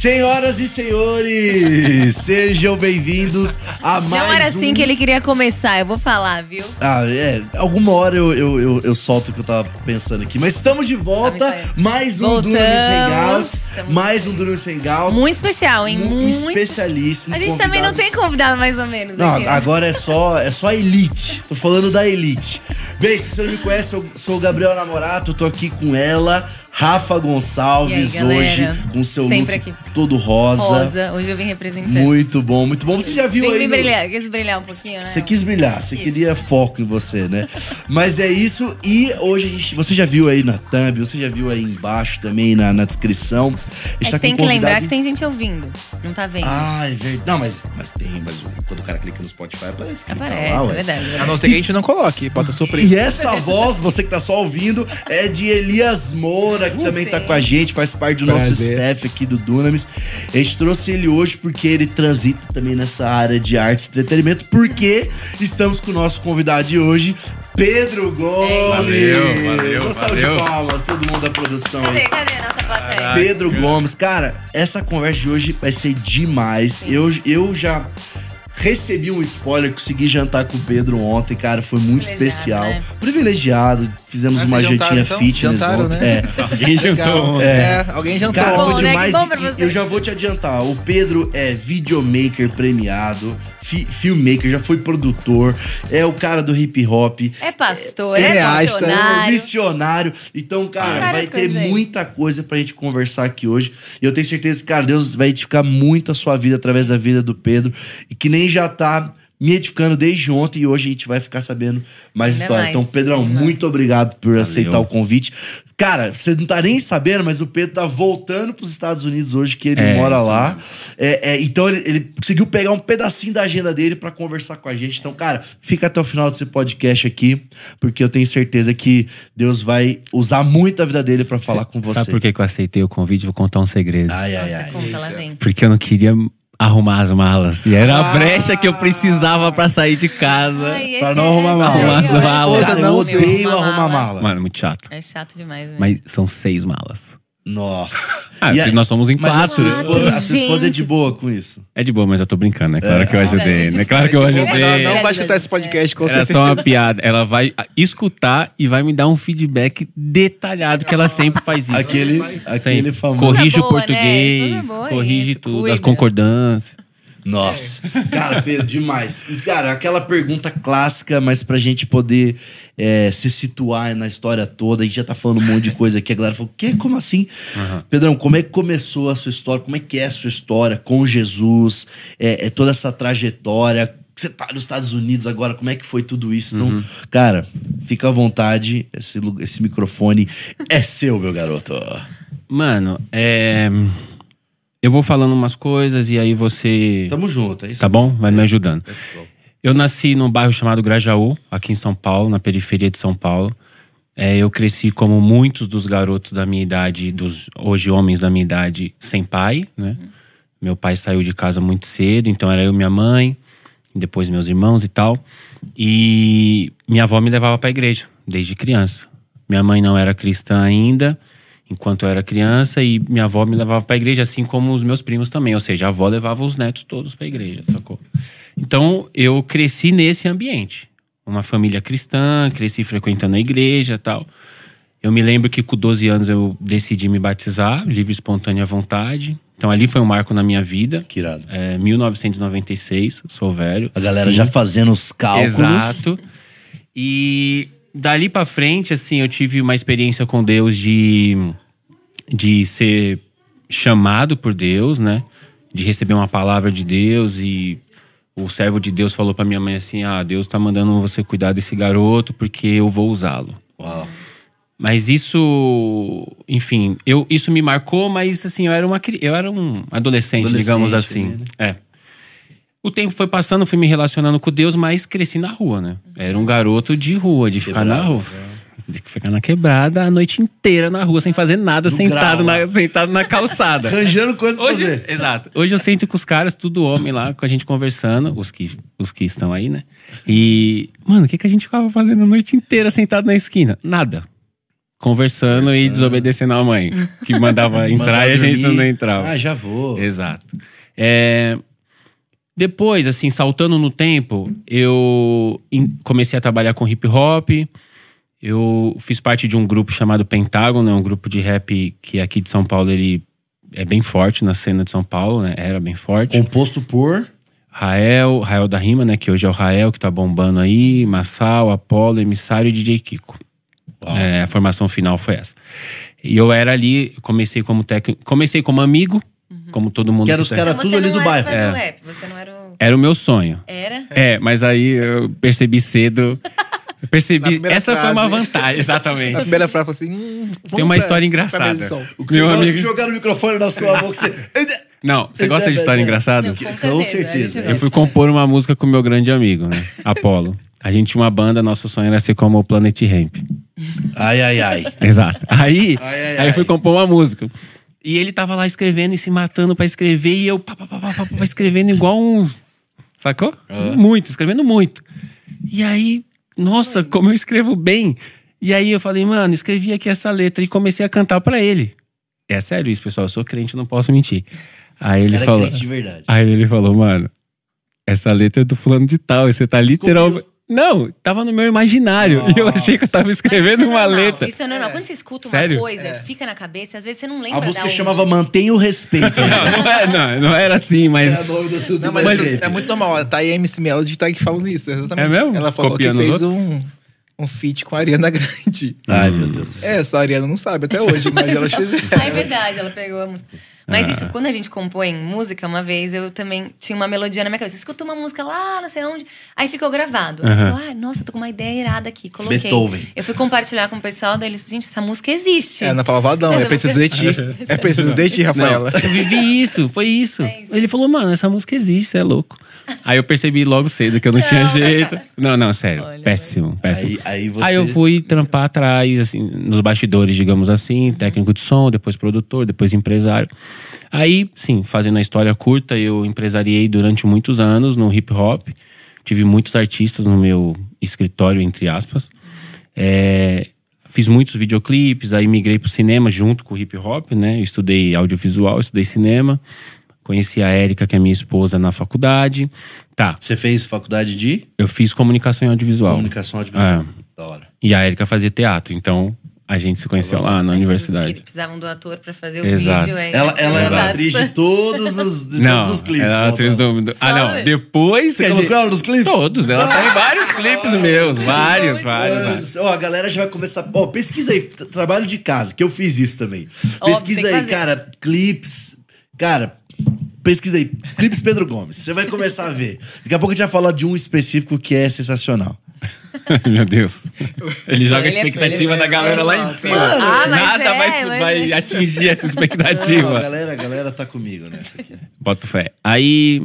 Senhoras e senhores, sejam bem-vindos a mais um. Não era um... assim que ele queria começar, eu vou falar, viu? Ah, é. Alguma hora eu, eu, eu, eu solto o que eu tava pensando aqui. Mas estamos de volta. Tá, mais um Duro Durum Sem Gals, Mais um Durum Sem Gals. Muito especial, hein? Muito, Muito... especialíssimo. A gente também não tem convidado mais ou menos. Não, aqui, né? agora é só, é só a elite. Tô falando da elite. Bem, se você não me conhece, eu sou o Gabriel Namorato. Tô aqui com ela, Rafa Gonçalves aí, hoje com seu Sempre look aqui. todo rosa. Rosa, hoje eu vim representando. Muito bom, muito bom. Você já viu Tem aí? no... quis brilhar um pouquinho, né? Você quis brilhar, você queria foco em você, né? Mas é isso e hoje a gente, você já viu aí na thumb, você já viu aí embaixo também na, na descrição. É que tem que lembrar que tem gente ouvindo, não tá vendo. Ah, é verdade. Não, mas, mas tem, mas quando o cara clica no Spotify aparece. Tá aparece, lá, é verdade, verdade. É a não ser que a gente não coloque, pode surpresa. E essa voz, você que tá só ouvindo, é de Elias Moura, Duna, que também tá com a gente, faz parte do Prazer. nosso staff aqui do Dunamis. A gente trouxe ele hoje porque ele transita também nessa área de artes e entretenimento, porque estamos com o nosso convidado de hoje, Pedro Gomes. Valeu, valeu. Um salve de palmas, todo mundo da produção cadê, aí. Cadê nossa plateia? Pedro Gomes, cara, essa conversa de hoje vai ser demais. Eu, eu já Recebi um spoiler, consegui jantar com o Pedro ontem, cara, foi muito especial. Né? Privilegiado, fizemos ah, uma jantinha então? fitness jantaram, ontem. Né? É. alguém jantou. É. é. alguém jantou. Cara, bom, foi né? demais. Né? Eu já vou te adiantar, o Pedro é videomaker premiado, fi filmmaker, já foi produtor, é o cara do hip hop. É pastor, é, é, é missionário. Então, cara, vai ter muita coisa pra gente conversar aqui hoje. E eu tenho certeza que, cara, Deus vai edificar muito a sua vida através da vida do Pedro. E que nem já tá me edificando desde ontem e hoje a gente vai ficar sabendo mais Ainda história. Então, mais. Então, Pedrão, Ainda muito obrigado por Valeu. aceitar o convite. Cara, você não tá nem sabendo, mas o Pedro tá voltando pros Estados Unidos hoje, que ele é, mora sim. lá. É, é, então, ele, ele, conseguiu pegar um pedacinho da agenda dele para conversar com a gente. Então, cara, fica até o final desse podcast aqui, porque eu tenho certeza que Deus vai usar muito a vida dele para falar com você. Sabe por que eu aceitei o convite? Vou contar um segredo. Ai, ai, Nossa, Conta, ela vem. Porque eu não queria arrumar as malas. E era a ah. brecha que eu precisava pra sair de casa. Ai, Pra não é é arrumar mala. Arrumar as malas. Esposa, odeio arrumar mala. Mano, é muito chato. É chato demais mesmo. Mas são seis malas. Nossa. Ah, e nós somos em quatro. a sua, né? esposa, a sua esposa é de boa com isso? É de boa, mas eu tô brincando. É claro é. que eu ajudei. É claro que eu ajudei. Ela não, vai escutar esse podcast com certeza. é só uma piada. Ela vai escutar e vai me dar um feedback detalhado, que ela sempre faz isso. Aquele, aquele famoso. Corrige o português, corrige isso, tudo, cuida. as concordâncias. Nossa, é. cara, Pedro, demais. E, cara, aquela pergunta clássica, mas pra gente poder é, se situar na história toda, a gente já tá falando um monte de coisa aqui. A galera falou, que? Como assim? Uhum. Pedrão, como é que começou a sua história? Como é que é a sua história com Jesus? É, é toda essa trajetória, você tá nos Estados Unidos agora, como é que foi tudo isso? Então, uhum. cara, fica à vontade, esse, esse microfone é seu, meu garoto. Mano, é. Eu vou falando umas coisas e aí você. Tamo junto, é isso. Tá bom? Vai é. me ajudando. Eu nasci num bairro chamado Grajaú, aqui em São Paulo, na periferia de São Paulo. É, eu cresci como muitos dos garotos da minha idade, dos hoje homens da minha idade, sem pai, né? Meu pai saiu de casa muito cedo, então era eu, minha mãe, depois meus irmãos e tal. E minha avó me levava para a igreja desde criança. Minha mãe não era cristã ainda, enquanto eu era criança e minha avó me levava para a igreja, assim como os meus primos também. Ou seja, a avó levava os netos todos para a igreja, sacou? Então eu cresci nesse ambiente. Uma família cristã, cresci frequentando a igreja tal. Eu me lembro que com 12 anos eu decidi me batizar, livre espontânea vontade. Então ali foi um marco na minha vida. Que irado. É, 1996, sou velho. A galera Sim. já fazendo os cálculos. Exato. E dali para frente, assim, eu tive uma experiência com Deus de, de ser chamado por Deus, né? De receber uma palavra de Deus e o servo de Deus falou para minha mãe assim: "Ah, Deus tá mandando você cuidar desse garoto porque eu vou usá-lo". Uau. Mas isso, enfim, eu, isso me marcou, mas assim, eu era uma eu era um adolescente, adolescente digamos assim. Né? É. O tempo foi passando, fui me relacionando com Deus, mas cresci na rua, né? Era um garoto de rua, de ficar na rua. É. De ficar na quebrada a noite inteira na rua, sem fazer nada, sentado na, é. sentado na calçada. Arranjando coisa pra Hoje, fazer. Exato. Hoje eu sento com os caras, tudo homem lá, com a gente conversando, os que, os que estão aí, né? E, mano, o que, que a gente ficava fazendo a noite inteira sentado na esquina? Nada conversando e desobedecendo a mãe, que mandava entrar mandava e a gente não entrava. Ah, já vou. Exato. É, depois, assim, saltando no tempo, eu comecei a trabalhar com hip hop. Eu fiz parte de um grupo chamado Pentágono, né? um grupo de rap que aqui de São Paulo ele é bem forte na cena de São Paulo, né? Era bem forte. Composto por Rael, Rael da Rima, né? Que hoje é o Rael que tá bombando aí, Massal, Apolo, Emissário e DJ Kiko. É, a formação final foi essa. E eu era ali, comecei como técnico, comecei como amigo, como todo mundo. Que era os caras tudo ali do bairro. Fazer é. rap, você não era o... Era o meu sonho. Era? É, mas aí eu percebi cedo... Eu percebi, essa frase. foi uma vantagem, exatamente. A primeira frase foi assim: hum, Tem uma pra, história engraçada. Meu amigo. jogar o microfone na sua boca. Você... Não, você gosta de história engraçada? com certeza. Com certeza. Eu fui compor uma música com meu grande amigo, né? Apolo. A gente tinha uma banda, nosso sonho era ser como o Planet Ramp. Ai, ai, ai. Exato. Aí, ai, ai, aí ai. fui compor uma música. E ele tava lá escrevendo e se matando para escrever, e eu pá, pá, pá, pá, pá, escrevendo igual um. Sacou? Muito, escrevendo muito. E aí, nossa, como eu escrevo bem. E aí eu falei, mano, escrevi aqui essa letra e comecei a cantar para ele. É sério isso, pessoal, eu sou crente, não posso mentir. Aí ele Era falou. Crente de verdade. Aí ele falou, mano, essa letra é do fulano de tal, e você tá literalmente. Não, tava no meu imaginário. Nossa. E eu achei que eu tava escrevendo é uma normal. letra. Isso é normal. Quando você escuta uma Sério? coisa, é. fica na cabeça, às vezes você não lembra. A música chamava Mantenha o Respeito. não, não, é, não, não, era assim, mas. É, do, do não, mas é muito normal. Tá aí a MC Melody tá aqui falando isso. Exatamente. É mesmo? Ela falou Copiando que fez um, um feat com a Ariana Grande. Ai, meu Deus. É, só a Ariana não sabe até hoje, mas ela fez. é verdade, ela pegou a música. Mas ah. isso, quando a gente compõe música, uma vez eu também tinha uma melodia na minha cabeça. Escutou uma música lá, não sei onde. Aí ficou gravado. Aí uhum. ah, nossa, tô com uma ideia irada aqui. Coloquei. Beethoven. Eu fui compartilhar com o pessoal, daí eles, gente, essa música existe. É, na palavadão, é preciso música... de ti. é preciso de ti, Rafaela. eu vivi isso, foi isso. É isso. Ele falou, mano, essa música existe, você é louco. Aí eu percebi logo cedo que eu não, não. tinha jeito. Não, não, sério. Olha, péssimo, péssimo. Aí, aí, você... aí eu fui trampar atrás, assim, nos bastidores, digamos assim, técnico de som, depois produtor, depois empresário. Aí, sim, fazendo a história curta, eu empresariei durante muitos anos no hip hop. Tive muitos artistas no meu escritório, entre aspas. É, fiz muitos videoclipes, aí migrei pro cinema junto com o hip hop, né? Eu estudei audiovisual, estudei cinema. Conheci a Érica, que é minha esposa, na faculdade. Tá. Você fez faculdade de? Eu fiz comunicação e audiovisual. Comunicação e audiovisual. É. Da hora. E a Érica fazia teatro, então a gente se conheceu lá na universidade. Que precisavam do ator para fazer o Exato. vídeo. Aí, ela ela é era atriz de todos os, de não, todos os clipes. Ela era é atriz do, do Ah, não. Depois. Você colocou gente... ela nos clipes? Todos. Ela tá em vários clipes ah, meus. Vários, vários. vários. Ó, a galera já vai começar. Ó, pesquisa aí. Trabalho de casa, que eu fiz isso também. Pesquisa Óbvio, aí, cara. Clipes. Cara, pesquisa aí. Clipes Pedro Gomes. Você vai começar a ver. Daqui a pouco a gente vai falar de um específico que é sensacional. Meu Deus. Ele joga ele a é expectativa é, da galera é, lá em cima. Mano, ah, nada é, vai, vai é atingir essa expectativa. Não, a, galera, a galera tá comigo nessa aqui. Bota fé. Aí.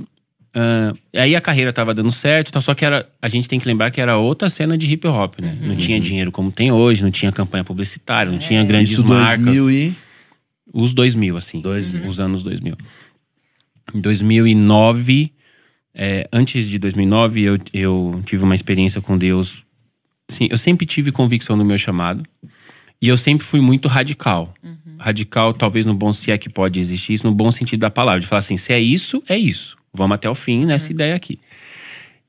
Uh, aí a carreira tava dando certo, então, só que era, a gente tem que lembrar que era outra cena de hip hop, né? Uhum. Não tinha uhum. dinheiro como tem hoje, não tinha campanha publicitária, não é. tinha grandes Isso marcas. 2000 e... Os 2000, assim. 2000. Os anos 2000. Em 2009, é, antes de 2009, eu, eu tive uma experiência com Deus. Sim, eu sempre tive convicção no meu chamado. E eu sempre fui muito radical. Uhum. Radical, talvez no bom se é que pode existir isso, no bom sentido da palavra. De falar assim, se é isso, é isso. Vamos até o fim nessa uhum. ideia aqui.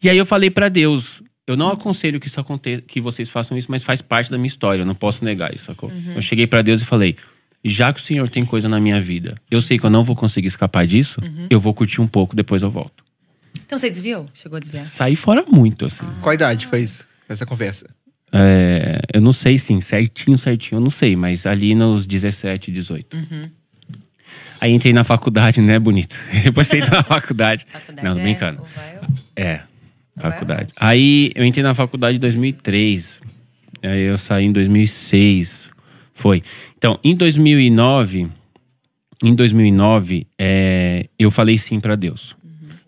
E aí eu falei para Deus, eu não aconselho que isso aconteça, que vocês façam isso, mas faz parte da minha história, eu não posso negar isso, sacou? Uhum. Eu cheguei para Deus e falei: "Já que o Senhor tem coisa na minha vida, eu sei que eu não vou conseguir escapar disso, uhum. eu vou curtir um pouco, depois eu volto". Então você desviou? Chegou a desviar? Saí fora muito, assim. Qual idade foi isso? Essa conversa? É, eu não sei, sim, certinho, certinho, eu não sei, mas ali nos 17, 18. Uhum. Aí entrei na faculdade, né, bonito? Depois você na faculdade. faculdade não, tô é brincando. É, é faculdade. Aí eu entrei na faculdade em 2003. Aí eu saí em 2006. Foi. Então, em 2009, em 2009, é, eu falei sim para Deus.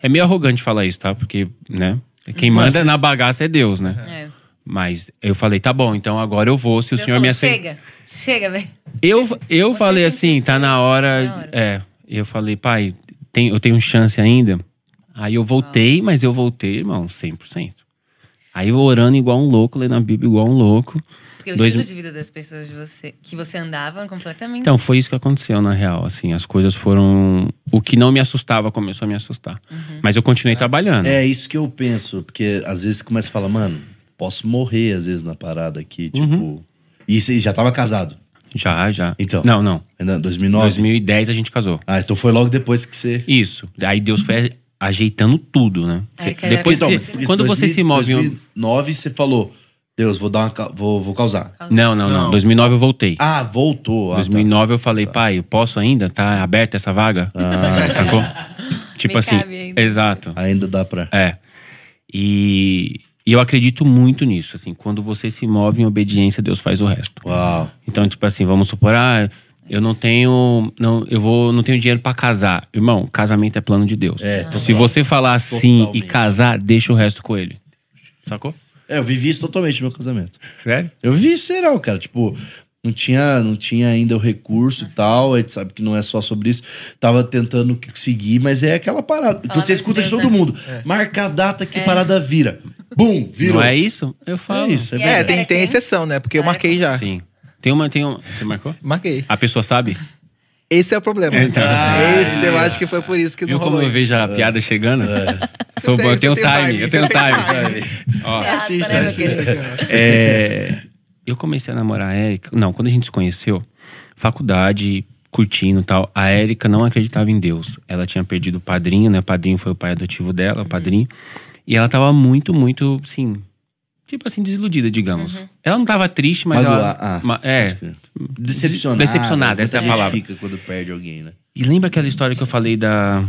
É meio arrogante falar isso, tá? Porque, né? Quem manda na bagaça é Deus, né? É. Mas eu falei, tá bom, então agora eu vou, se o Deus senhor falou, me aceita. Chega, chega, velho. Eu, eu falei assim, tá na hora, na hora. É. Eu falei, pai, tem, eu tenho chance ainda. Aí eu voltei, ah. mas eu voltei, irmão, 100%. Aí eu orando igual um louco, lendo a Bíblia igual um louco. Porque o dois... estilo de vida das pessoas de você, que você andava completamente. Então, foi isso que aconteceu, na real. Assim, as coisas foram. O que não me assustava começou a me assustar. Uhum. Mas eu continuei trabalhando. É isso que eu penso, porque às vezes começa a falar, mano, posso morrer às vezes na parada aqui, uhum. tipo. Uhum. E você já tava casado? Já, já. Então. Não, não. 2009? É, 2010 a gente casou. Ah, então foi logo depois que você. Isso. Aí Deus foi ajeitando tudo, né? É, você, depois então, quando 2000, você se move. Em 2009 você falou, Deus, vou dar uma, vou, vou causar. Não, não, não, não. 2009 eu voltei. Ah, voltou. Ah, 2009 tá. eu falei, tá. pai, eu posso ainda? Tá aberta essa vaga? Ah, sacou? tipo Me assim, ainda. exato. Ainda dá pra. É. E, e eu acredito muito nisso, assim, quando você se move em obediência, Deus faz o resto. Uau. Então, tipo assim, vamos supor, ah, eu não tenho, não, eu vou, não tenho dinheiro para casar. Irmão, casamento é plano de Deus. É, então, se você falar sim e casar, deixa o resto com ele. Sacou? É, eu vivi isso totalmente no meu casamento. Sério? Eu vivi isso geral, cara. Tipo, não tinha, não tinha ainda o recurso e tal. A gente sabe que não é só sobre isso. Tava tentando conseguir, mas é aquela parada. que você escuta de todo mundo. É. Marca a data que é. parada vira. Bum, virou. Não é isso? Eu é falo. É isso, é, é tem, tem exceção, né? Porque eu marquei já. Sim. Tem uma, tem uma. Você marcou? Marquei. A pessoa sabe? Esse é o problema. Então, ah, é. Esse, eu acho que foi por isso que Viu não rolou. como eu vejo a piada chegando? É. Sou eu tenho time, eu tenho time. Né, é, eu comecei a namorar a Érica. Não, quando a gente se conheceu, faculdade, curtindo e tal, a Érica não acreditava em Deus. Ela tinha perdido o padrinho, né? O padrinho foi o pai adotivo dela, o uhum. padrinho. E ela tava muito, muito, sim, tipo assim, desiludida, digamos. Uhum. Ela não tava triste, mas ela. Ah, é. Decepcionada. Decepcionada, essa é a palavra. fica quando perde alguém, né? E lembra aquela história que eu falei da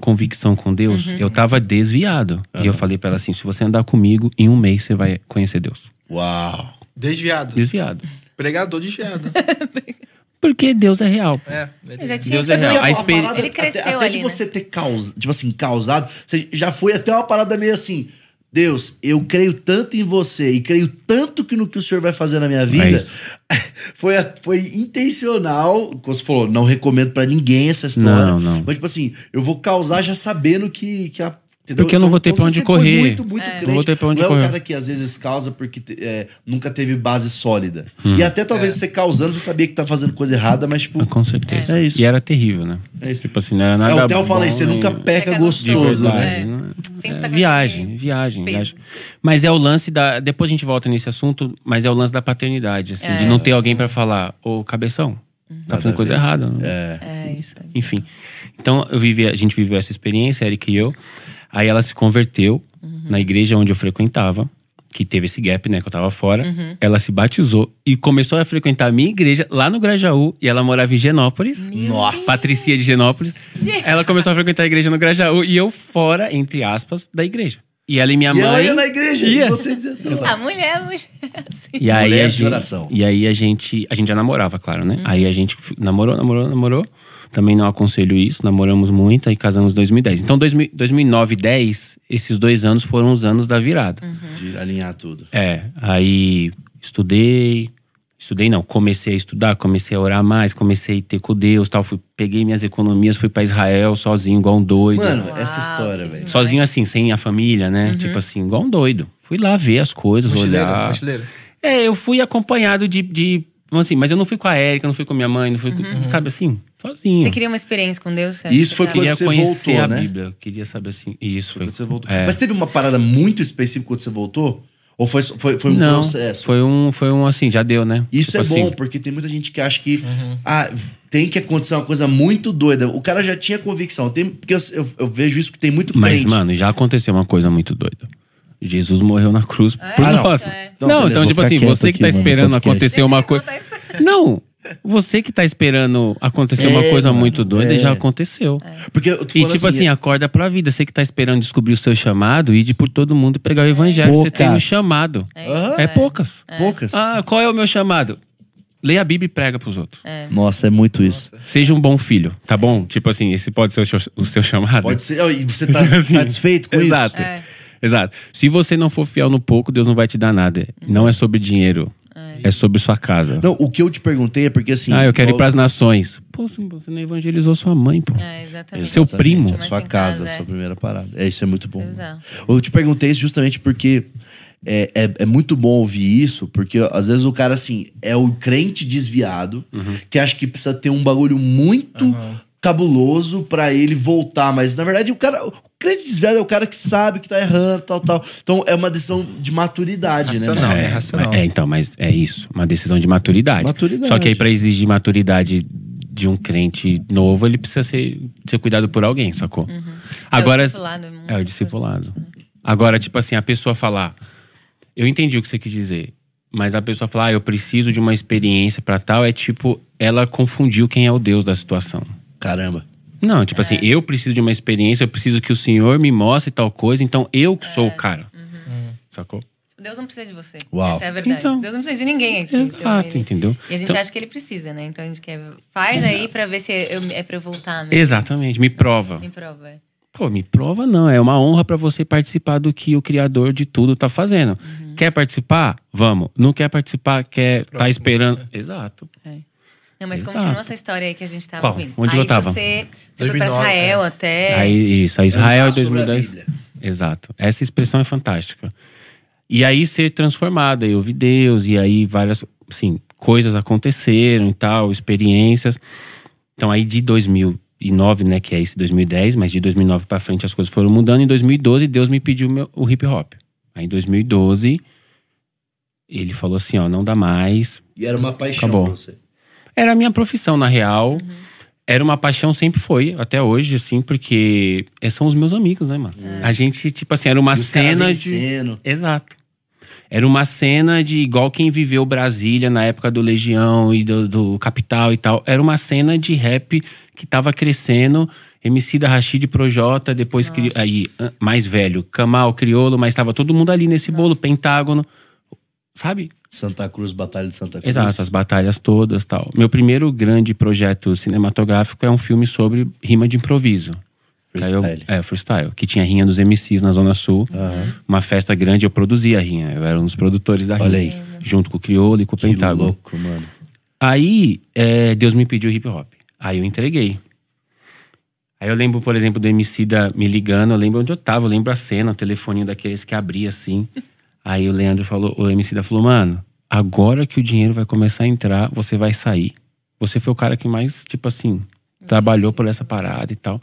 convicção com Deus? Uhum. Eu tava desviado. Uhum. E eu falei para ela assim: se você andar comigo, em um mês você vai conhecer Deus. Uau! Desviado. Desviado. Pregador desviado. Né? Porque Deus é real. É, ele... já tinha Deus é real. A experiência... Ele cresceu até, até ali, de né? você ter causado, tipo assim, causado, você já foi até uma parada meio assim, Deus, eu creio tanto em você e creio tanto que no que o Senhor vai fazer na minha é vida. É foi, foi intencional. Como você falou, não recomendo para ninguém essa história. Não, não. Mas, tipo assim, eu vou causar já sabendo que, que a Entendeu? Porque eu não então, vou ter então, pra onde correr. Muito, muito é. Não vou ter pra onde não é correr. é o cara que às vezes causa porque é, nunca teve base sólida. Hum. E até talvez é. você causando, você sabia que tá fazendo coisa errada, mas tipo. Ah, com certeza. É, isso. E era terrível, né? É isso. Tipo assim, não era nada. É o Theo fala aí, você nunca peca, gostoso, né? verdade, é. né? Tá é, viagem, viagem, viagem, Mas é o lance da. Depois a gente volta nesse assunto, mas é o lance da paternidade, assim, de não ter alguém para falar, ô cabeção. Uhum. Tá fazendo coisa errada. Né? É. é, isso. Enfim. Então, eu vivi, a gente viveu essa experiência, Eric e eu. Aí ela se converteu uhum. na igreja onde eu frequentava, que teve esse gap, né? Que eu tava fora. Uhum. Ela se batizou e começou a frequentar a minha igreja lá no Grajaú. E ela morava em Genópolis. Nossa! Patricia de Genópolis. Ela começou a frequentar a igreja no Grajaú e eu fora, entre aspas, da igreja. E ela e minha e mãe. Ela ia na igreja, ia. e você dizia. A mulher, a mulher. Sim. E aí mulher a oração. E aí a gente. A gente já namorava, claro, né? Uhum. Aí a gente namorou, namorou, namorou. Também não aconselho isso. Namoramos muito aí casamos em 2010. Então, 2009 e 10, esses dois anos foram os anos da virada. Uhum. De alinhar tudo. É. Aí estudei, Estudei não, comecei a estudar, comecei a orar mais, comecei a ter com Deus, tal, fui, peguei minhas economias, fui para Israel sozinho igual um doido. Mano, Uau, essa história, velho. Sozinho assim, sem a família, né? Uhum. Tipo assim, igual um doido. Fui lá ver as coisas, mochileiro, olhar. Mochileiro. É, eu fui acompanhado de, de assim, mas eu não fui com a Érica, não fui com minha mãe, não fui, com, uhum. sabe assim, sozinho. Você queria uma experiência com Deus? Certo? Isso foi quando queria você conhecer voltou, a né? Bíblia, queria saber assim, isso foi. foi. Quando você voltou. É. Mas teve uma parada muito específica quando você voltou? Ou foi, foi, foi um Não, processo? Foi um, foi um assim, já deu, né? Isso tipo é bom, assim. porque tem muita gente que acha que uhum. ah, tem que acontecer uma coisa muito doida. O cara já tinha convicção. Tem, porque eu, eu, eu vejo isso que tem muito Mas, crente. Mas, mano, já aconteceu uma coisa muito doida. Jesus morreu na cruz é, por ah, Não, é. Então, não, não então, tipo assim, você que tá esperando acontecer uma coisa. Não, tá você que tá esperando acontecer é, uma coisa mano, muito doida é. já aconteceu. É. Porque eu e tipo assim, assim, é- acorda pra vida. Você que tá esperando descobrir o seu chamado e de por todo mundo pregar o é. evangelho. Poucas. Você tem um chamado. É, é poucas. Poucas. Ah, qual é o meu chamado? Leia a Bíblia e prega pros outros. É. Nossa, é muito isso. Nossa. Seja um bom filho, tá bom? Tipo assim, esse pode ser o seu, o seu chamado. Pode ser. E você tá tipo assim, satisfeito com exato. isso? Exato. Exato. Se você não for fiel no pouco, Deus não vai te dar nada. Uhum. Não é sobre dinheiro. É, é sobre sua casa. Não, o que eu te perguntei é porque assim. Ah, eu quero ir para as nações. Pô, você não evangelizou sua mãe, pô. É, exatamente. Seu primo. sua casa, casa é. sua primeira parada. É, isso é muito bom. Exato. Eu te perguntei isso justamente porque é, é, é, muito bom ouvir isso, porque às vezes o cara, assim, é o crente desviado uhum. que acha que precisa ter um bagulho muito. Uhum cabuloso para ele voltar, mas na verdade o cara, o crente desviado é o cara que sabe que tá errando, tal, tal. Então é uma decisão de maturidade, né? racional, né? É, é racional. É, então, mas é isso, uma decisão de maturidade. maturidade. Só que aí para exigir maturidade de um crente novo, ele precisa ser, ser cuidado por alguém, sacou? Uhum. Agora é o discipulado. É, é o discipulado. Agora, tipo assim, a pessoa falar, eu entendi o que você quis dizer, mas a pessoa falar, ah, eu preciso de uma experiência para tal, é tipo, ela confundiu quem é o Deus da situação. Caramba. Não, tipo assim, é. assim, eu preciso de uma experiência, eu preciso que o senhor me mostre tal coisa, então eu que é. sou o é. cara. Uhum. uhum. Sacou? Deus não precisa de você. Uau. Essa é a verdade. Então, Deus não precisa de ninguém aqui. Exato, então ele, entendeu? E a gente então, acha que ele precisa, né? Então a gente quer. Faz aí pra ver se eu, é pra eu voltar. Mesmo. Exatamente, me prova. Me prova. É. Pô, me prova não. É uma honra para você participar do que o criador de tudo tá fazendo. Uhum. Quer participar? Vamos. Não quer participar, quer tá Próximo, tá esperando. Né? Exato. É. Não, mas Exato. continua essa história aí que a gente tava Qual? ouvindo. Onde aí eu tava? Você, você 2009, foi pra Israel é. até. Aí, isso, a Israel é em 2010. Exato. Essa expressão é fantástica. E aí ser transformada, eu vi Deus, e aí várias assim, coisas aconteceram e tal, experiências. Então aí de 2009, né, que é esse 2010, mas de 2009 para frente as coisas foram mudando. Em 2012 Deus me pediu meu, o hip hop. Aí em 2012 ele falou assim, ó, não dá mais. E era uma paixão Acabou. você. Era a minha profissão, na real. Uhum. Era uma paixão, sempre foi, até hoje, assim, porque eh, são os meus amigos, né, mano? É. A gente, tipo assim, era uma cena de. Exato. Era uma cena de igual quem viveu Brasília na época do Legião e do, do Capital e tal. Era uma cena de rap que tava crescendo. MC da Rashid Projota, depois cri... aí mais velho, Kamal, Criolo, mas tava todo mundo ali nesse Nossa. bolo, Pentágono sabe? Santa Cruz, Batalha de Santa Cruz. Exato, as batalhas todas tal. Meu primeiro grande projeto cinematográfico é um filme sobre rima de improviso. Freestyle. Eu, é, freestyle. Que tinha rinha dos MCs na Zona Sul. Uhum. Uma festa grande, eu produzia a rinha. Eu era um dos produtores da Olha rinha. Aí. Junto com o Criolo e com o Pentágono. louco, mano. Aí, é, Deus me pediu hip hop. Aí eu entreguei. Aí eu lembro, por exemplo, do MC da me ligando. Eu lembro onde eu tava. Eu lembro a cena, o telefoninho daqueles que abria assim. Aí o Leandro falou, o MC da falou, mano, agora que o dinheiro vai começar a entrar, você vai sair. Você foi o cara que mais, tipo assim, trabalhou por essa parada e tal.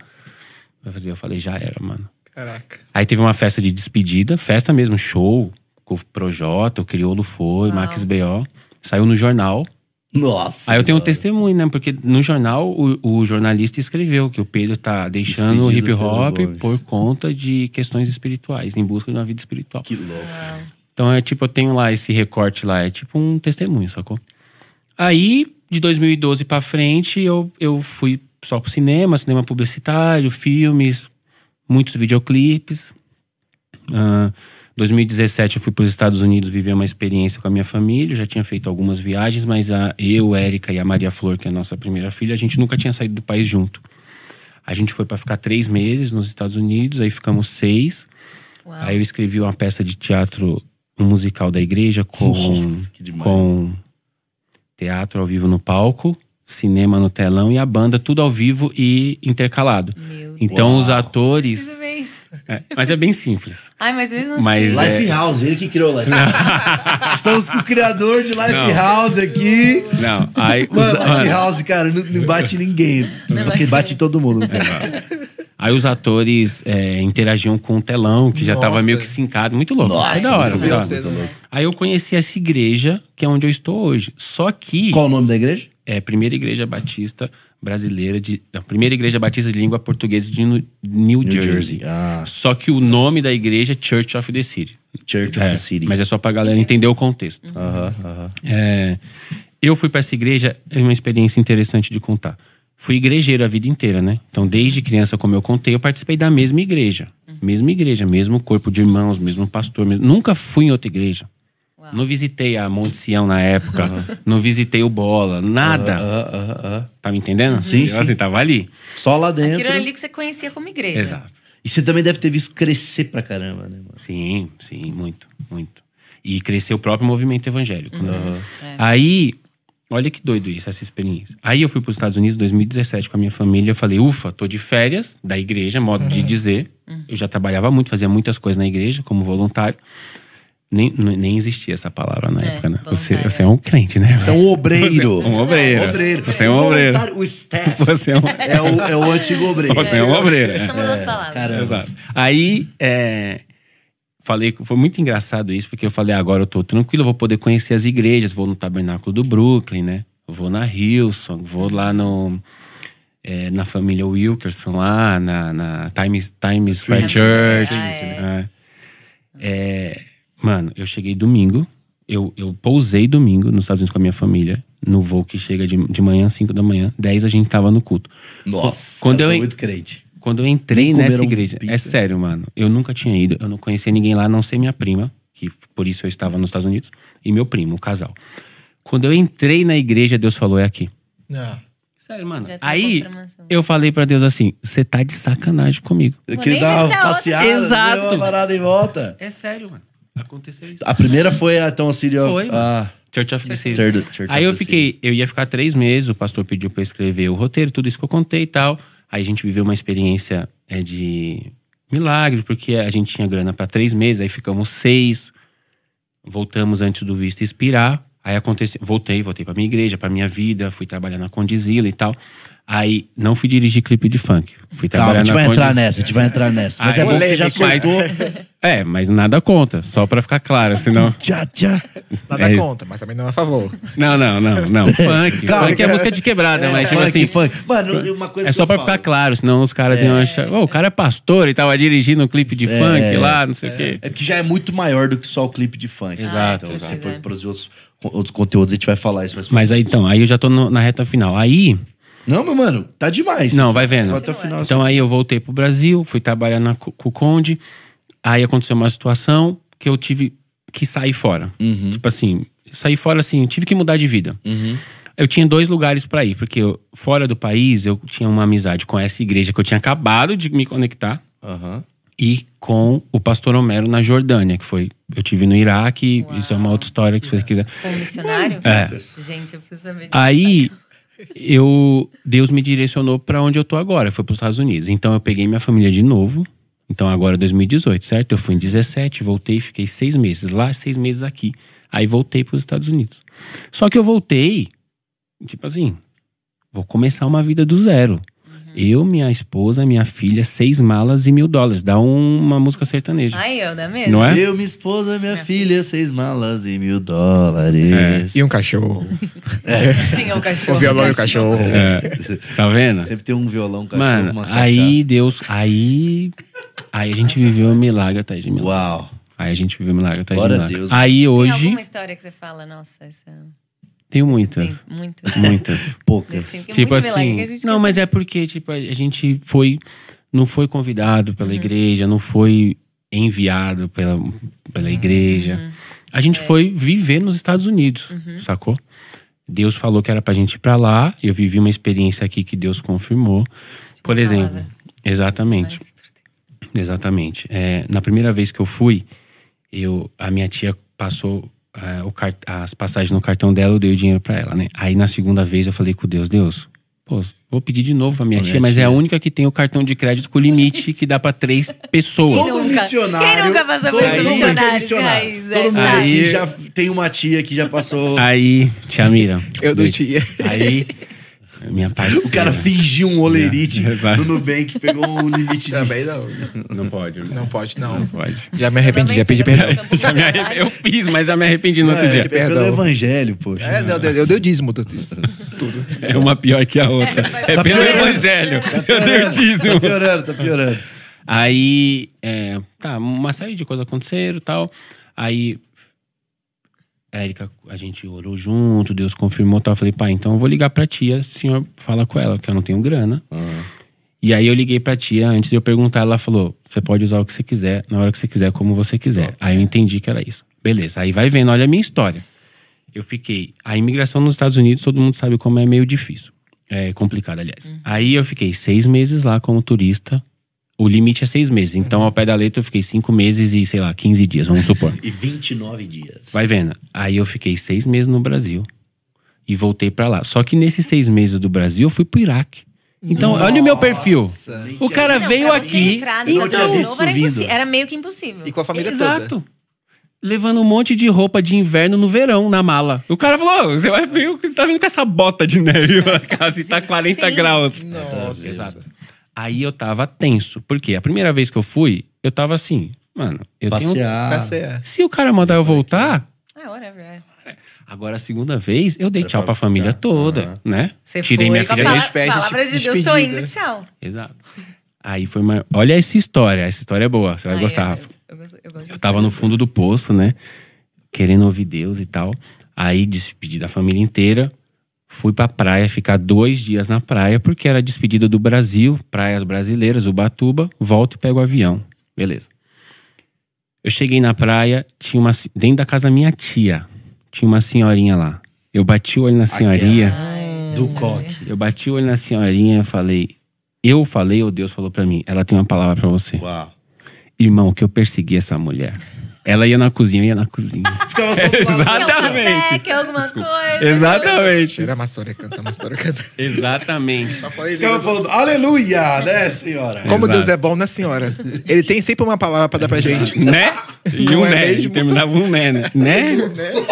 Eu falei, já era, mano. Caraca. Aí teve uma festa de despedida, festa mesmo, show, com o Projota, o Criolo foi, Max B.O. Saiu no jornal. Nossa. Aí eu tenho um testemunho, né? Porque no jornal o, o jornalista escreveu que o Pedro tá deixando Despedido o hip hop por conta de questões espirituais, em busca de uma vida espiritual. Que louco. Então é tipo, eu tenho lá esse recorte lá, é tipo um testemunho, sacou? Aí, de 2012 para frente, eu, eu fui só pro cinema, cinema publicitário, filmes, muitos videoclipes. Uh, 2017 eu fui para os Estados Unidos viver uma experiência com a minha família, eu já tinha feito algumas viagens, mas a eu, Érica e a Maria Flor, que é a nossa primeira filha, a gente nunca tinha saído do país junto. A gente foi para ficar três meses nos Estados Unidos, aí ficamos seis. Uau. Aí eu escrevi uma peça de teatro, um musical da igreja com, com teatro ao vivo no palco cinema no telão e a banda tudo ao vivo e intercalado. Meu então Deus. os atores. É, mas é bem simples. Ai, mas mesmo assim. mas assim. Life é... House, ele que criou Life Estamos com o criador de Life não. House aqui. Não, aí. Mano, os... Life House, cara, não, não bate ninguém. Não porque bate, todo mundo. Não. Aí os atores é, interagiam com o telão, que já estava tava meio que sincado. Muito louco. Nossa, é da hora, muito é né? Aí eu conheci essa igreja, que é onde eu estou hoje. Só que. Qual o nome da igreja? É Primeira Igreja Batista Brasileira de. Não, Primeira Igreja Batista de Língua Portuguesa de New, New Jersey. Jersey. Ah. Só que o nome da igreja é Church of the City. Church of é, the City. Mas é só pra galera entender o contexto. Aham, uhum. aham. Uhum. É, eu fui para essa igreja, é uma experiência interessante de contar fui igrejeiro a vida inteira, né? Então, desde criança, como eu contei, eu participei da mesma igreja. Uhum. Mesma igreja, mesmo corpo de irmãos, mesmo pastor. Mesmo... Nunca fui em outra igreja. Uau. Não visitei a Monte Sião na época, uhum. não visitei o Bola, nada. Uh, uh, uh, tá me entendendo? Sim, eu, sim. Assim, tava ali. Só lá dentro. Aquilo ali que você conhecia como igreja. Exato. E você também deve ter visto crescer pra caramba, né? Mano? Sim, sim, muito, muito. E crescer o próprio movimento evangélico. Né? É. Aí, Olha que doido isso, essa experiência. Aí eu fui para os Estados Unidos em 2017 com a minha família. Eu falei, ufa, tô de férias da igreja, modo uhum. de dizer. Uhum. Eu já trabalhava muito, fazia muitas coisas na igreja como voluntário. Nem, nem existia essa palavra na é, época, né? Você, você, é um crente, né? Você é um obreiro. Você, é é um obreiro. obreiro. Você é um obreiro. O staff. Você é, um... é, o, é o antigo obreiro. Você é um obreiro. São é duas palavras. Exato. Aí, é, falei, foi muito engraçado isso, porque eu falei, ah, agora eu tô tranquilo, eu vou poder conhecer as igrejas, vou no Tabernáculo do Brooklyn, né? Eu vou na Hilson, vou lá no. É, na família Wilkerson, lá na, na Times, Times Square né? Church. É. né? É. é. mano, eu cheguei domingo, eu, eu pousei domingo nos Estados Unidos com a minha família, no voo que chega de, de manhã, 5 da manhã, 10 a gente tava no culto. Nossa, quando eu, eu sou muito crente. Quando eu entrei nessa igreja. É sério, mano. Eu nunca tinha ido. Eu não conhecia ninguém lá, a não ser minha prima, que por isso eu estava nos Estados Unidos, e meu primo, o casal. Quando eu entrei na igreja, Deus falou: é aqui. Ah. Sério, mano. Aí eu falei pra Deus assim: você tá de sacanagem comigo. Eu queria dar uma passeada, Exato. uma parada em volta. É sério, mano. Aconteceu isso. A primeira foi a ah, então, City of. Foi, ah. Church of the City. Church, Church Aí eu fiquei, eu ia ficar três meses, o pastor pediu pra eu escrever o roteiro, tudo isso que eu contei e tal. Aí a gente viveu uma experiência é, de milagre, porque a gente tinha grana para três meses, aí ficamos seis, voltamos antes do visto expirar. Aí aconteceu, voltei, voltei para minha igreja, para minha vida, fui trabalhar na Condizila e tal. Aí não fui dirigir clipe de funk. Fui trabalhar Calma, a gente vai entrar nessa, a gente vai entrar nessa. Mas aí, é bom que você já soltou. Mas... É, mas nada contra, só pra ficar claro, senão. Tchá, tchá. Nada É. contra, mas também não é a favor. Não, não, não, não. Funk. É claro, funk é, música de quebrada, é, mas tipo funk, assim. funk. Mano, uma coisa É que só eu pra falo. ficar claro, senão os caras iam é. achar. "Ô, o cara é pastor e tava dirigindo um clipe de funk lá, não sei o quê. É que já é muito maior do que só o clipe de funk. Exato, Então, se exato. for para os outros, outros conteúdos, a gente vai falar isso. Mas, Mas aí então, aí eu já tô no- na reta final. Aí. não, meu mano, tá demais. Não, vai vendo. Até o final. Então aí eu voltei pro Brasil, fui trabalhar na, com o Conde. Aí aconteceu uma situação que eu tive que sair fora. Uhum. Tipo assim, sair fora assim, tive que mudar de vida. Uhum. Eu tinha dois lugares para ir, porque eu, fora do país eu tinha uma amizade com essa igreja que eu tinha acabado de me conectar. Uhum. E com o pastor Homero na Jordânia, que foi. Eu tive no Iraque, Uau. isso é uma outra história que se você quiser. Foi um missionário? É. Gente, eu preciso saber disso. Aí, eu Deus me direcionou para onde eu tô agora, foi para os Estados Unidos. Então eu peguei minha família de novo então agora 2018, é certo? Eu fui em 17, voltei, fiquei seis meses lá, seis meses aqui. Aí voltei para os Estados Unidos. Só que eu voltei, tipo assim, vou começar uma vida do zero. Eu, minha esposa, minha filha, seis malas e mil dólares. Dá uma música sertaneja. Aí eu, dá mesmo? Não é? Eu, minha esposa, minha, minha filha, filha, seis malas e mil dólares. É. E um cachorro. É. Tinha um cachorro. O violão e o cachorro. É. é. Tá vendo? Sempre tem um violão, um cachorro, Mano, uma aí Deus, aí... Aí a gente viveu um milagre atrás de milagre. Uau. Aí a gente viveu um milagre atrás de milagre. Deus. Aí hoje... Tem alguma história que você fala, nossa, essa... Tenho muitas. Tem muitas. Muitas. Poucas. É tipo assim. Não, mas é porque tipo, a gente foi. Não foi convidado pela uhum. igreja, não foi enviado pela, pela igreja. Uhum. A gente é. foi viver nos Estados Unidos, uhum. sacou? Deus falou que era pra gente ir pra lá. Eu vivi uma experiência aqui que Deus confirmou. Por exemplo, exatamente. Exatamente. É, na primeira vez que eu fui, eu, a minha tia passou uh, cart... as passagens no cartão dela, eu dei o dinheiro para ela, né? Aí na segunda vez eu falei com Deus, Deus, pô, vou pedir de novo pra minha, tia, tia, mas é a única que tem o cartão de crédito com limite que dá para três pessoas. Todo nunca, missionário. Quem nunca passou por isso? É missionário. missionário. Mas, todo é mundo aí, já tem uma tia que já passou. Aí, tia Mira. eu do tia. Aí. É minha parceira. O cara fingiu um olerite é, no Nubank, pegou um limite de... Também não. Não pode. Né? Não pode, não. Não pode. Já me arrependi, já pedi perdão. me arrependi, eu fiz, mas já me arrependi no é, outro é, dia. Pelo evangelho, poxa. É, eu dei o dízimo. Tudo. É uma pior que a outra. É, tá pelo piorando. evangelho. Tá eu dei o dízimo. Tá piorando, tá piorando. Aí, é, tá, uma série de coisas aconteceram e tal. Aí a Erika, a gente orou junto, Deus confirmou tal. Eu falei, pai, então eu vou ligar pra tia, o senhor fala com ela, que eu não tenho grana. Uhum. E aí eu liguei pra tia, antes de eu perguntar, ela falou: você pode usar o que você quiser, na hora que você quiser, como você quiser. Aí eu entendi que era isso. Beleza, aí vai vendo, olha a minha história. Eu fiquei. A imigração nos Estados Unidos, todo mundo sabe como é meio difícil. É complicado, aliás. Uhum. Aí eu fiquei seis meses lá como turista, o limite é seis meses. Então, ao pé da letra, eu fiquei cinco meses e, sei lá, 15 dias, vamos supor. e 29 dias. Vai vendo. Aí eu fiquei seis meses no Brasil e voltei para lá. Só que nesses seis meses do Brasil, eu fui pro Iraque. Então, Nossa. olha o meu perfil. O cara não, veio aqui. Entrar, não tinha era, vindo. era meio que impossível. E com a família Exato. toda. Levando um monte de roupa de inverno no verão na mala. O cara falou: você vai ver, o você tá vindo com essa bota de neve na casa e tá 40 Sim. graus. Nossa. Exato. Aí eu tava tenso. Porque a primeira vez que eu fui, eu tava assim, mano, eu Passear. tenho. Passear. É. Se o cara mandar eu voltar. Ah, whatever. É. Agora, a segunda vez, eu dei tchau pra família toda, uhum. né? Você Tirei foi. minha filha. Palavra, despede, palavra de Deus, tô indo, tchau. Exato. Aí foi uma. Olha essa história, essa história é boa, você vai Ai, ah, gostar, Rafa. Eu, eu, eu, gosto eu tava no fundo do poço, né? Querendo ouvir Deus e tal. Aí despedi da família inteira fui para praia ficar dois dias na praia, porque era despedida do Brasil, praias brasileiras, Ubatuba, volto e pego o avião. Beleza. Eu cheguei na praia, tinha uma. Dentro da casa da minha tia, tinha uma senhorinha lá. Eu bati o olho na senhorinha. Ai, do coque. Eu bati o olho na senhorinha e falei. Eu falei, ou Deus falou para mim, ela tem uma palavra para você. Uau. Irmão, que eu persegui essa mulher. Ela ia na cozinha, ia na cozinha. Ficava só do lado. Exatamente. Quer alguma Desculpa. coisa? Exatamente. Era maçora, canta, maçora, canta. Exatamente. Tá Ficava falando, aleluia, né, senhora? Como Exato. Deus é bom, né, senhora? Ele tem sempre uma palavra pra dar pra gente. Né? E um é né. Mesmo? Terminava um né, né? Né?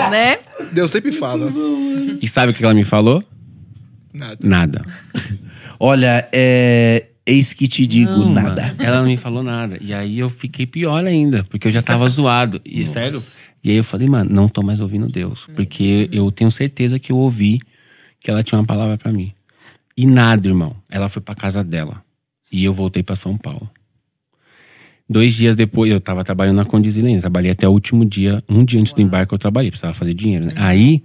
né? Deus sempre fala. e sabe o que ela me falou? Nada. Nada. Olha, é Eis que te digo não, hum, nada. Ela não me falou nada. E aí eu fiquei pior ainda, porque eu já tava zoado. E é Nossa. sério. E aí eu falei, mano, não tô mais ouvindo Deus. Porque uhum. eu tenho certeza que eu ouvi que ela tinha uma palavra para mim. E nada, irmão. Ela foi pra casa dela. E eu voltei para São Paulo. Dois dias depois, eu tava trabalhando na Condizilene. Trabalhei até o último dia. Um dia antes Uau. do embarque eu trabalhei, precisava fazer dinheiro, né? Uhum. Aí,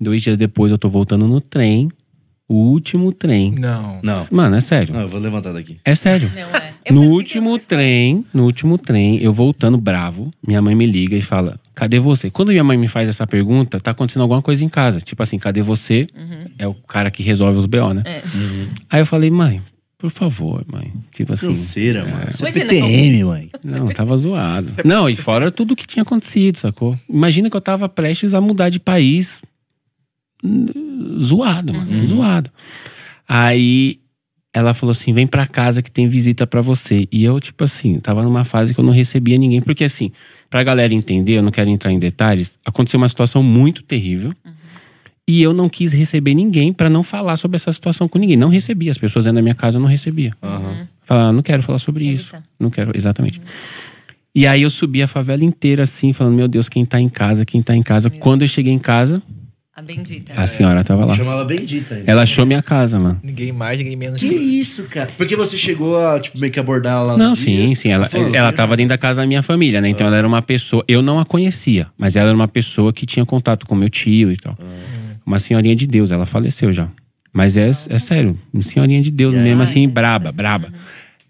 dois dias depois, eu tô voltando no trem o último trem. Não. Não. Mano, é sério. Não, eu vou levantar daqui. É sério. Não é. Eu no último trem, no último trem, eu voltando bravo, minha mãe me liga e fala: Cadê você? Quando minha mãe me faz essa pergunta, tá acontecendo alguma coisa em casa. Tipo assim, cadê você? Uhum. É o cara que resolve os BO, né? É. Uhum. Aí eu falei, mãe, por favor, mãe. Tipo assim. Canseira, é. mano. Você é PTM, mãe. Não, é tava zoado. Não, e fora tudo que tinha acontecido, sacou? Imagina que eu tava prestes a mudar de país zoado, mano. Uhum. Aí ela falou assim: vem pra casa que tem visita para você. E eu, tipo assim, tava numa fase que eu não recebia ninguém. Porque, assim, pra galera entender, eu não quero entrar em detalhes, aconteceu uma situação muito terrível. Uhum. E eu não quis receber ninguém para não falar sobre essa situação com ninguém. Não recebia. As pessoas dentro da minha casa eu não recebia. Uhum. Falava, não quero falar sobre isso. Não quero, exatamente. Uhum. E aí eu subi a favela inteira assim, falando: meu Deus, quem tá em casa, quem tá em casa. Meu Quando eu cheguei em casa, a Bendita. A senhora tava lá. Chamava Bendita. Ela achou minha casa, mano. Ninguém mais, ninguém menos. Que isso, cara. Porque você chegou a, tipo, meio que abordar ela lá Não, no sim, dia? sim. Ela, ela, né? tava dentro da casa da minha família, né? Então ah. ela era uma pessoa. Eu não a conhecia, mas ela era uma pessoa que tinha contato com meu tio e tal. Ah. Uma senhorinha de Deus, ela faleceu já. Mas é, é sério, uma senhorinha de Deus, mesmo assim, braba, braba.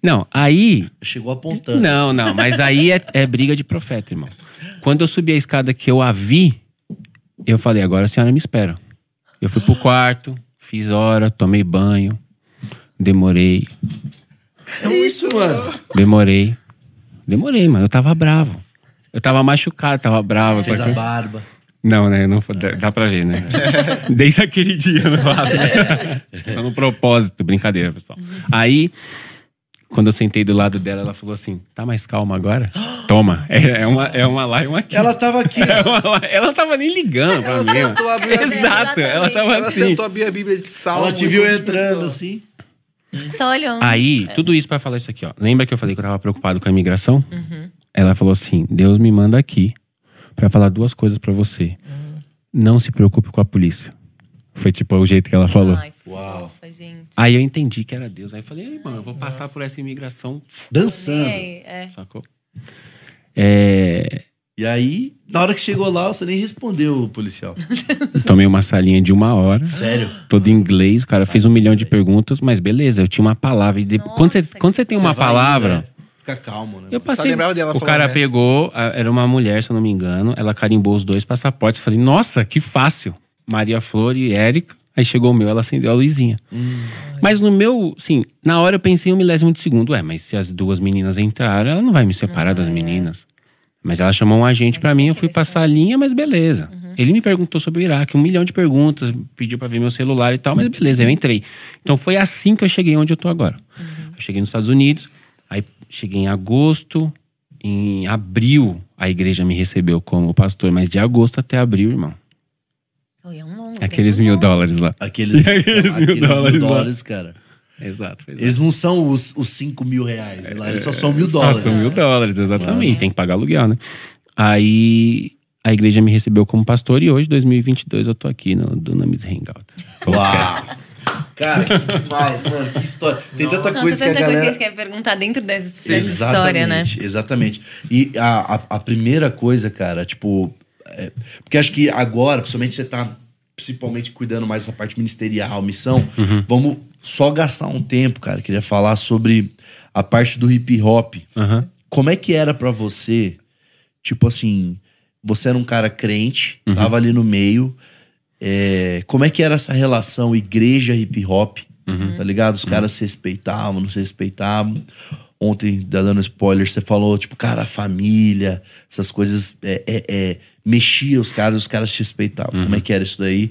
Não, aí. Chegou apontando. Não, não, mas aí é, é briga de profeta, irmão. Quando eu subi a escada que eu a vi, eu falei, agora a senhora me espera. Eu fui pro quarto, fiz hora, tomei banho, demorei. É isso, mano. Demorei. Demorei, mano. Eu tava bravo. Eu tava machucado, tava bravo. Fez a barba. Não, né? Não, dá, pra ver, né? Desde aquele dia, não faço. Né? no propósito, brincadeira, pessoal. Aí quando eu sentei do lado dela, ela falou assim: tá mais calma agora? Toma. É, é uma, é uma lá e uma aqui. Ela tava aqui. É uma ela tava nem ligando pra ela Sentou a Bíblia, Exato, ela tava ela assim. Ela sentou abrir a Bíblia de salmo. Ela te viu entrando assim. Só olhando. Aí, é. tudo isso para falar isso aqui, ó. Lembra que eu falei que eu tava preocupado com a imigração? Uhum. Ela falou assim: Deus me manda aqui para falar duas coisas para você. Uhum. Não se preocupe com a polícia. Foi tipo o jeito que ela falou. Ai, uau. Gente. Aí eu entendi que era Deus. Aí eu falei, mano, eu vou Nossa. passar por essa imigração dançando. É, é. Sacou? É... E aí, na hora que chegou lá, você nem respondeu o policial. Tomei uma salinha de uma hora. Sério? Todo em inglês, o cara Sabe, fez um milhão é. de perguntas, mas beleza, eu tinha uma palavra. E depois, Nossa, quando, você, quando você tem você uma palavra. Indo, Fica calmo, né? Eu passei, Só lembrava dela o cara pegou, era uma mulher, se eu não me engano, ela carimbou os dois passaportes. Eu falei, nossa, que fácil. Maria Flor e Érica. Aí chegou o meu, ela acendeu a luzinha. Hum. Mas no meu, sim, na hora eu pensei um milésimo de segundo. É, mas se as duas meninas entraram, ela não vai me separar das ah, é. meninas. Mas ela chamou um agente para mim, eu fui passar a linha, mas beleza. Uhum. Ele me perguntou sobre o Iraque, um milhão de perguntas, pediu para ver meu celular e tal, mas beleza, eu entrei. Então foi assim que eu cheguei onde eu tô agora. Uhum. Eu cheguei nos Estados Unidos, aí cheguei em agosto, em abril a igreja me recebeu como pastor, mas de agosto até abril, irmão. É um longo. Aqueles né? mil dólares lá. Aqueles, aqueles, mil, dólares, mil dólares cara. Exato, exato, é. Eles não são os, os mil reais, lá, eles só são mil dólares. Só são mil dólares, exatamente. É. Tem que pagar aluguel, né? Aí a igreja me recebeu como pastor e hoje, 2022, eu tô aqui no Dunamis Hangout. Uau! Cara, que demais, mano, que história. Tem Nossa, tanta coisa tanta que a galera... coisa que a gente quer perguntar dentro dessa, história, né? Exatamente, exatamente. E a, a, a, primeira coisa, cara, tipo, é, porque acho que agora, principalmente você tá principalmente cuidando mais dessa parte ministerial, missão, uhum. vamos só gastar um tempo, cara. Queria falar sobre a parte do hip hop. Uhum. Como é que era para você, tipo assim, você era um cara crente, uhum. tava ali no meio. É, como é que era essa relação igreja hip hop? Uhum. Tá ligado? Os uhum. caras se respeitavam, não se respeitavam ontem, dando spoiler, você falou, tipo, cara, a família, essas coisas é, é, é mexia os caras, os caras te respeitavam. Uhum. Como é uhum. que era isso daí?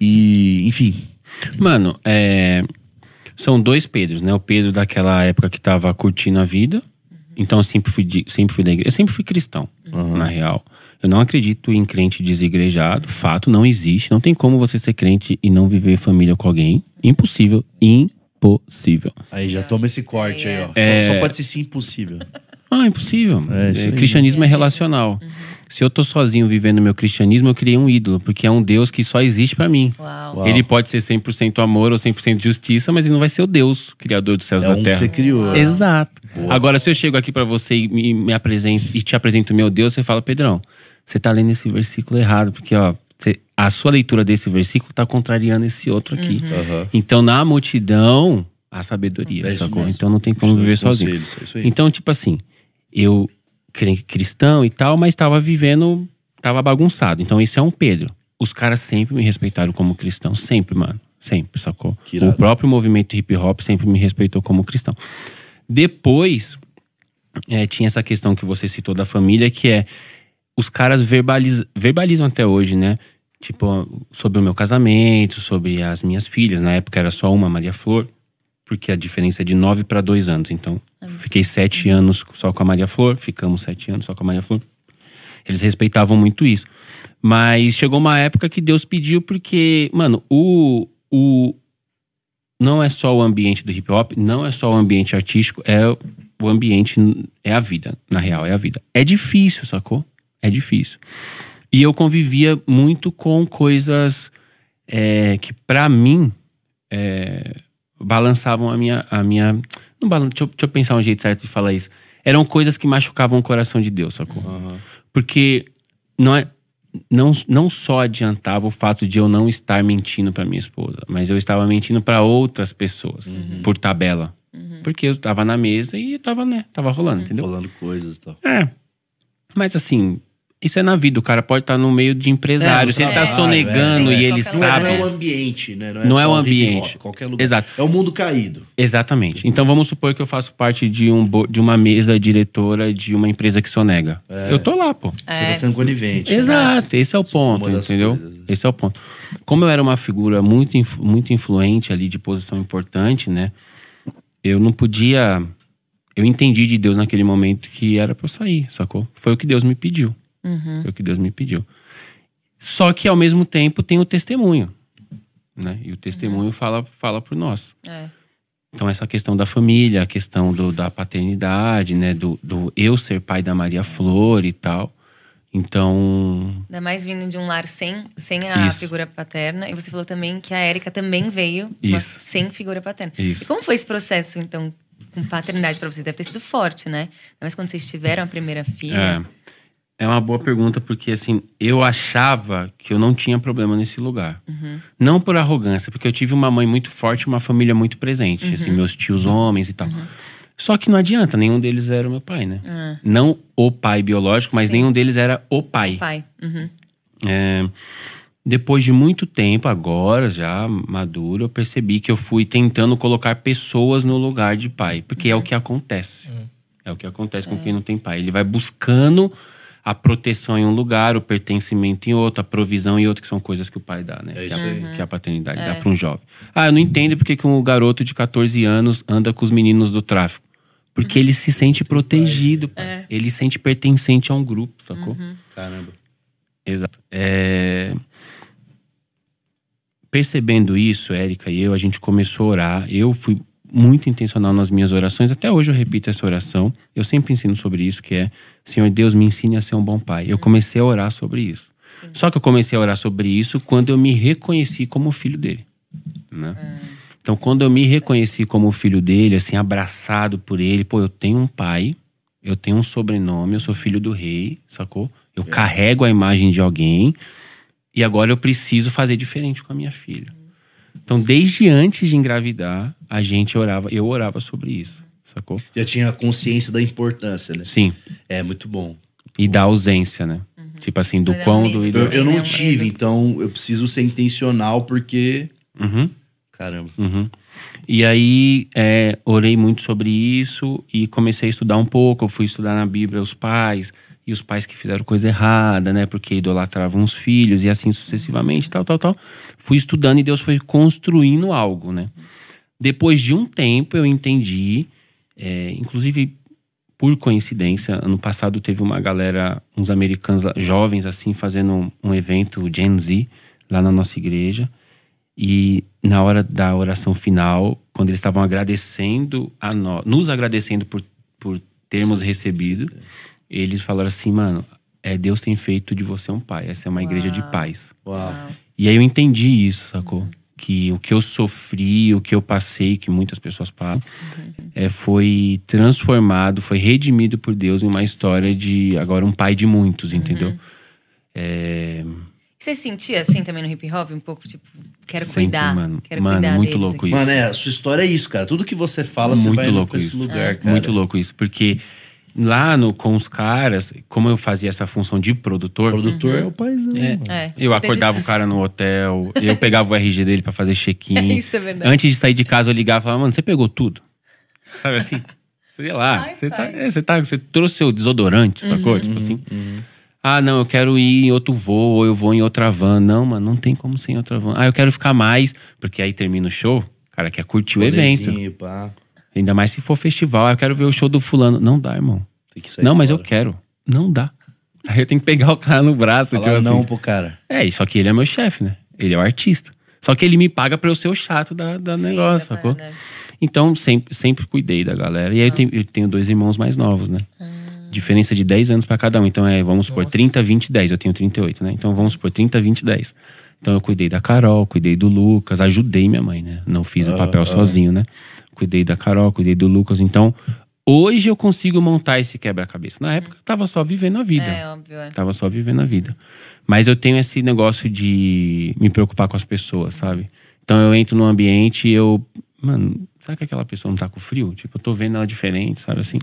E, enfim. Mano, é, são dois Pedros, né? O Pedro daquela época que tava curtindo a vida. Uhum. Então eu sempre fui, de, sempre fui da igreja. Eu sempre fui cristão, uhum. na real. Eu não acredito em crente desigrejado. Fato, não existe. Não tem como você ser crente e não viver família com alguém. Impossível. Impossível impossível. Aí já toma esse corte aí, ó. É... Só, só, é. pode ser sim impossível. Ah, impossível. É, é cristianismo é uhum. relacional. Uhum. Se eu tô sozinho vivendo meu cristianismo, eu criei um ídolo, porque é um Deus que só existe para mim. Uau. Uau. Ele pode ser 100% amor ou 100% justiça, mas ele não vai ser o Deus, criador dos céus é da um terra. Que você criou. Uau. Exato. Agora, se eu chego aqui para você e me, me apresento e te apresento meu Deus, você fala, Pedrão, você tá lendo esse versículo errado, porque ó, a sua leitura desse versículo está contrariando esse outro aqui. Uhum. Então, na multidão, há sabedoria. É então, não tem como isso viver é sozinho. Conselho, é aí. então, tipo assim, eu cristão e tal, mas estava vivendo, estava bagunçado. Então, isso é um Pedro. Os caras sempre me respeitaram como cristão, sempre, mano. Sempre, sacou? o próprio movimento hip hop sempre me respeitou como cristão. Depois, é, tinha essa questão que você citou da família, que é os caras verbalizam, verbalizam até hoje, né? Tipo, sobre o meu casamento, sobre as minhas filhas. Na época era só uma, Maria Flor, porque a diferença é de nove para dois anos. Então, fiquei sete anos só com a Maria Flor, ficamos sete anos só com a Maria Flor. Eles respeitavam muito isso. Mas chegou uma época que Deus pediu, porque, mano, o. o não é só o ambiente do hip hop, não é só o ambiente artístico, é o ambiente, é a vida, na real, é a vida. É difícil, sacou? é difícil. E eu convivia muito com coisas é, que, para mim, é, balançavam a minha. A minha não balan deixa, eu, deixa eu pensar um jeito certo de falar isso. Eram coisas que machucavam o coração de Deus, sacou? Uhum. Porque não é. Não, não só adiantava o fato de eu não estar mentindo para minha esposa, mas eu estava mentindo para outras pessoas, uhum. por tabela. Uhum. Porque eu tava na mesa e tava, né? Tava rolando, uhum. entendeu? Rolando coisas e tal. É. Mas assim, isso é na vida, o cara pode estar tá no meio de empresário. É, se ele está é. sonegando é, é, e ele sabe. Não é o ambiente, né? Não é, não é o ambiente. qualquer lugar. Exato. É o mundo caído. Exatamente. Então vamos supor que eu faço parte de, um, de uma mesa diretora de uma empresa que sonega. É. Eu tô lá, pô. Você é um conivente. Né? Exato, né? esse é o ponto, entendeu? Coisas, né? Esse é o ponto. Como eu era uma figura muito, muito influente ali, de posição importante, né? Eu não podia. Eu entendi de Deus naquele momento que era para eu sair, sacou? Foi o que Deus me pediu. Uhum. Foi o que Deus me pediu. Só que, ao mesmo tempo, tem o testemunho. Né? E o testemunho uhum. fala, fala por nós. É. Então, essa questão da família, a questão do, da paternidade, né? Do, do eu ser pai da Maria Flor e tal. Então. Ainda mais vindo de um lar sem, sem a isso. figura paterna. E você falou também que a Érica também veio sem figura paterna. Isso. E como foi esse processo, então, com paternidade para vocês? Deve ter sido forte, né? Mas quando vocês tiveram a primeira filha. É. É uma boa pergunta, porque assim, eu achava que eu não tinha problema nesse lugar. Uhum. Não por arrogância, porque eu tive uma mãe muito forte, uma família muito presente, assim, uhum. assim, meus tios homens e tal. Uhum. Só que não adianta, nenhum deles era o meu pai, né? Ah. Não o pai biológico, mas Sim. nenhum deles era o pai. O pai. Uhum. É, depois de muito tempo, agora já maduro, eu percebi que eu fui tentando colocar pessoas no lugar de pai, porque é o uhum. que acontece. Uhum. É o que acontece com é. quem não tem pai. Ele vai buscando a proteção em um lugar, o pertencimento em outro, a provisão em outro, que são coisas que o pai dá, né? É que, a, que, a, paternidade é. dá para um jovem. Ah, eu não entendo porque que um garoto de 14 anos anda com os meninos do tráfico. Porque uhum. ele se sente protegido, é. ele se sente pertencente a um grupo, sacou? Uhum. Caramba. Exato. É... Percebendo isso, Érica e eu, a gente começou a orar. Eu fui muito intencional nas minhas orações. Até hoje eu repito essa oração. Eu sempre ensino sobre isso, que é Senhor Deus, me ensine a ser um bom pai. Eu comecei a orar sobre isso. Só que eu comecei a orar sobre isso quando eu me reconheci como filho dele. Né? É. Então, quando eu me reconheci como filho dele, assim, abraçado por ele, pô, eu tenho um pai, eu tenho um sobrenome, eu sou filho do rei, sacou? Eu é. carrego a imagem de alguém e agora eu preciso fazer diferente com a minha filha. Uhum. Então, desde antes de engravidar, a gente orava, eu orava sobre isso, sacou? Já tinha consciência da importância, né? Sim. É, muito bom. Muito e bom. da ausência, né? Uhum. Tipo assim, do é quando, né? Do, eu, eu não é tive, então eu preciso ser intencional porque... Uhum. Caramba. Uhum. E aí, é, orei muito sobre isso e comecei a estudar um pouco. Eu fui estudar na Bíblia os pais e os pais que fizeram coisa errada, né? Porque idolatravam os filhos e assim sucessivamente, tal, tal, tal. Fui estudando e Deus foi construindo algo, né? Depois de um tempo eu entendi, é, inclusive por coincidência, ano passado teve uma galera, uns americanos jovens assim, fazendo um, evento Gen Z lá na nossa igreja. E na hora da oração final, quando eles estavam agradecendo a nós, nos agradecendo por, por termos sim, recebido, sim. É. eles falaram assim, mano, é, Deus tem feito de você um pai. Essa é uma Uau. igreja de paz. Uau. E aí eu entendi isso, sacou? que o que eu sofri, o que eu passei, que muitas pessoas passam, é, foi transformado, foi redimido por Deus em uma história de agora um pai de muitos, uhum. entendeu? Uhum. É... Você sentia assim também no hip hop? Um pouco tipo, quero Sempre, cuidar. Mano, quero mano cuidar muito louco aqui. isso. Mano, é, a sua história é isso, cara. Tudo que você fala, muito você vai louco isso. esse lugar, ah. cara. Muito louco isso, porque lá no, com os caras, como eu fazia essa função de produtor. O produtor uhum. é o paizão. É. É. Eu acordava o cara no hotel, eu pegava o RG dele para fazer check-in. Isso é verdade. Antes de sair de casa, eu ligava e falava, mano, você pegou tudo? Sabe assim? Sei lá, você, tá, é, você, tá, você trouxe o desodorante, uhum. sacou? Tipo assim. Uhum, uhum. Ah, não, eu quero ir em outro voo, ou eu vou em outra van. Não, mano, não tem como ser em outra van. Ah, eu quero ficar mais, porque aí termina o show, cara quer curtir o evento. Pá. Ainda mais se for festival. Ah, eu quero ver o show do fulano. Não dá, irmão. não, mas hora. eu quero. Não dá. Aí eu tenho que pegar o cara no braço. Falar tipo não assim. pro cara. É, só que ele é meu chefe, né? Ele é o artista. Só que ele me paga pra eu ser o chato da, da Sim, negócio, sacou? Então, sempre, sempre cuidei da galera. E aí ah. eu, tenho, eu tenho dois irmãos mais novos, né? Ah diferença de 10 anos para cada um. Então é, vamos supor, 30, 20, 10. Eu tenho 38, né? Então vamos supor, 30, 20, 10. Então eu cuidei da Carol, cuidei do Lucas, ajudei minha mãe, né? Não fiz ah, o papel ah. sozinho, né? Cuidei da Carol, cuidei do Lucas. Então, hoje eu consigo montar esse quebra-cabeça. Na época eu tava só vivendo a vida. É, óbvio. É. Tava só vivendo a vida. Mas eu tenho esse negócio de me preocupar com as pessoas, sabe? Então eu entro num ambiente e eu. Mano, será que aquela pessoa não tá com frio? Tipo, eu tô vendo ela diferente, sabe assim?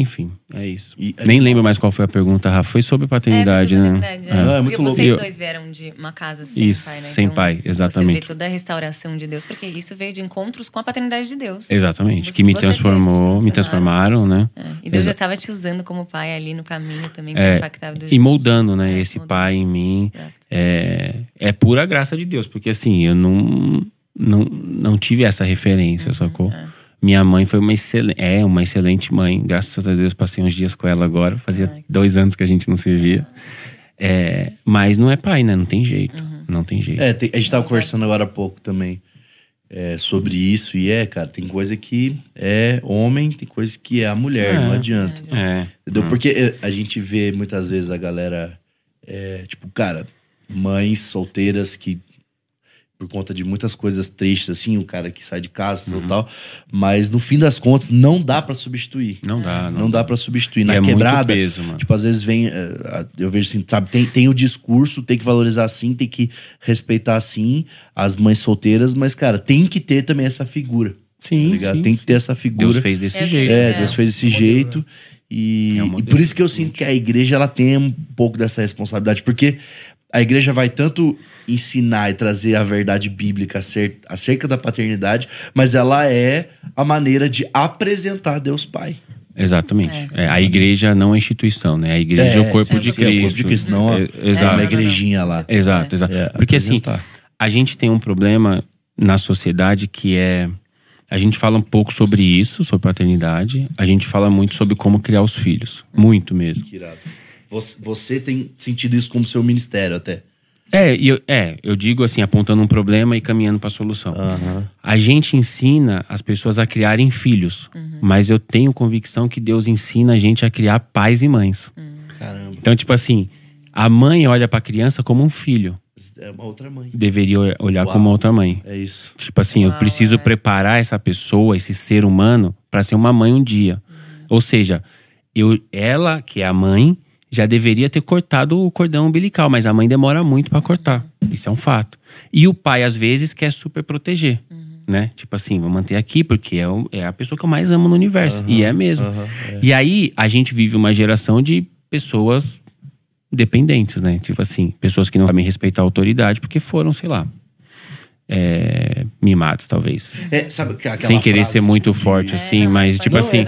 Enfim, é isso. E, Nem lembro mais qual foi a pergunta, Rafa. Foi sobre paternidade, é, foi né? sobre paternidade né? É. é muito louco. vocês dois vieram de uma casa sem isso, pai, né? Sem então, pai, exatamente. Você vê toda a restauração de Deus, porque isso veio de encontros com a paternidade de Deus. Exatamente. Você, que me transformou, me transformaram, né? É. E Deus Exa já estava te usando como pai ali no caminho também, é, impactava E moldando, né? É, esse moldando. pai em mim. É, é pura graça de Deus, porque assim, eu não, não, não tive essa referência, uhum, sacou? É. Minha mãe foi uma excelente, é, uma excelente mãe. Graças a Deus passei uns dias com ela agora. Fazia Ai, dois anos que a gente não se via. É, mas não é pai, né? Não tem jeito. Uhum. Não tem jeito. É, tem, a gente tava conversando agora há pouco também é, sobre isso. E é, cara, tem coisa que é homem, tem coisa que é a mulher. É, não adianta. É, entendeu? Uhum. Porque eh, a gente vê muitas vezes a galera, é, tipo, cara, mães solteiras que por conta de muitas coisas tristes, assim, o cara que sai de casa uhum. tal. Mas no fim das contas, não dá para substituir. Não dá, não, não dá, dá para substituir. E Na é quebrada, peso, tipo, às vezes vem. Eh, eu vejo assim, sabe, tem, tem o discurso, tem que valorizar assim, tem que respeitar assim as mães solteiras, mas, cara, tem que ter também essa figura. Tá sim, tá sim Tem que ter essa figura. Deus fez desse é, jeito. É, Deus fez desse é jeito. Né? E, é e, por isso que eu sinto que a igreja ela tem um pouco dessa responsabilidade, porque a igreja vai tanto ensinar e trazer a verdade bíblica acerca da paternidade, mas ela é a maneira de apresentar Deus Pai. Exatamente. É. É, a igreja não é instituição, né? A igreja é, o é, corpo de Cristo. É o corpo de Cristo, não é, exato. uma igrejinha lá. Exato, exato. É, Porque assim, apresentar. assim, a gente tem um problema na sociedade que é... A gente fala um pouco sobre isso, sobre paternidade. A gente fala muito sobre como criar os filhos. Muito mesmo. Que irado. Você, você tem sentido isso como seu ministério até. É eu, é, eu digo assim, apontando um problema e caminhando para a solução. Uhum. A gente ensina as pessoas a criarem filhos, uhum. mas eu tenho convicção que Deus ensina a gente a criar pais e mães. Uhum. Caramba. Então, tipo assim, a mãe olha para a criança como um filho. É uma outra mãe. Deveria olhar Uau. como uma outra mãe. É isso. Tipo assim, Uau, eu preciso é. preparar essa pessoa, esse ser humano, para ser uma mãe um dia. Uhum. Ou seja, eu, ela, que é a mãe, já deveria ter cortado o cordão umbilical, mas a mãe demora muito para cortar. Isso é um fato. E o pai, às vezes, quer super proteger. Uhum. Né? Tipo assim, vou manter aqui porque é, o, é a pessoa que eu mais amo no universo. Uhum. e é uhum. mesmo. Uhum. É. E aí, a gente vive uma geração de pessoas dependentes, né? Tipo assim, pessoas que não sabem respeitar a autoridade porque foram, sei lá, é, mimados, talvez. É, sabe Sem querer frase, ser muito tipo, forte, é, assim, mas tipo não, assim. É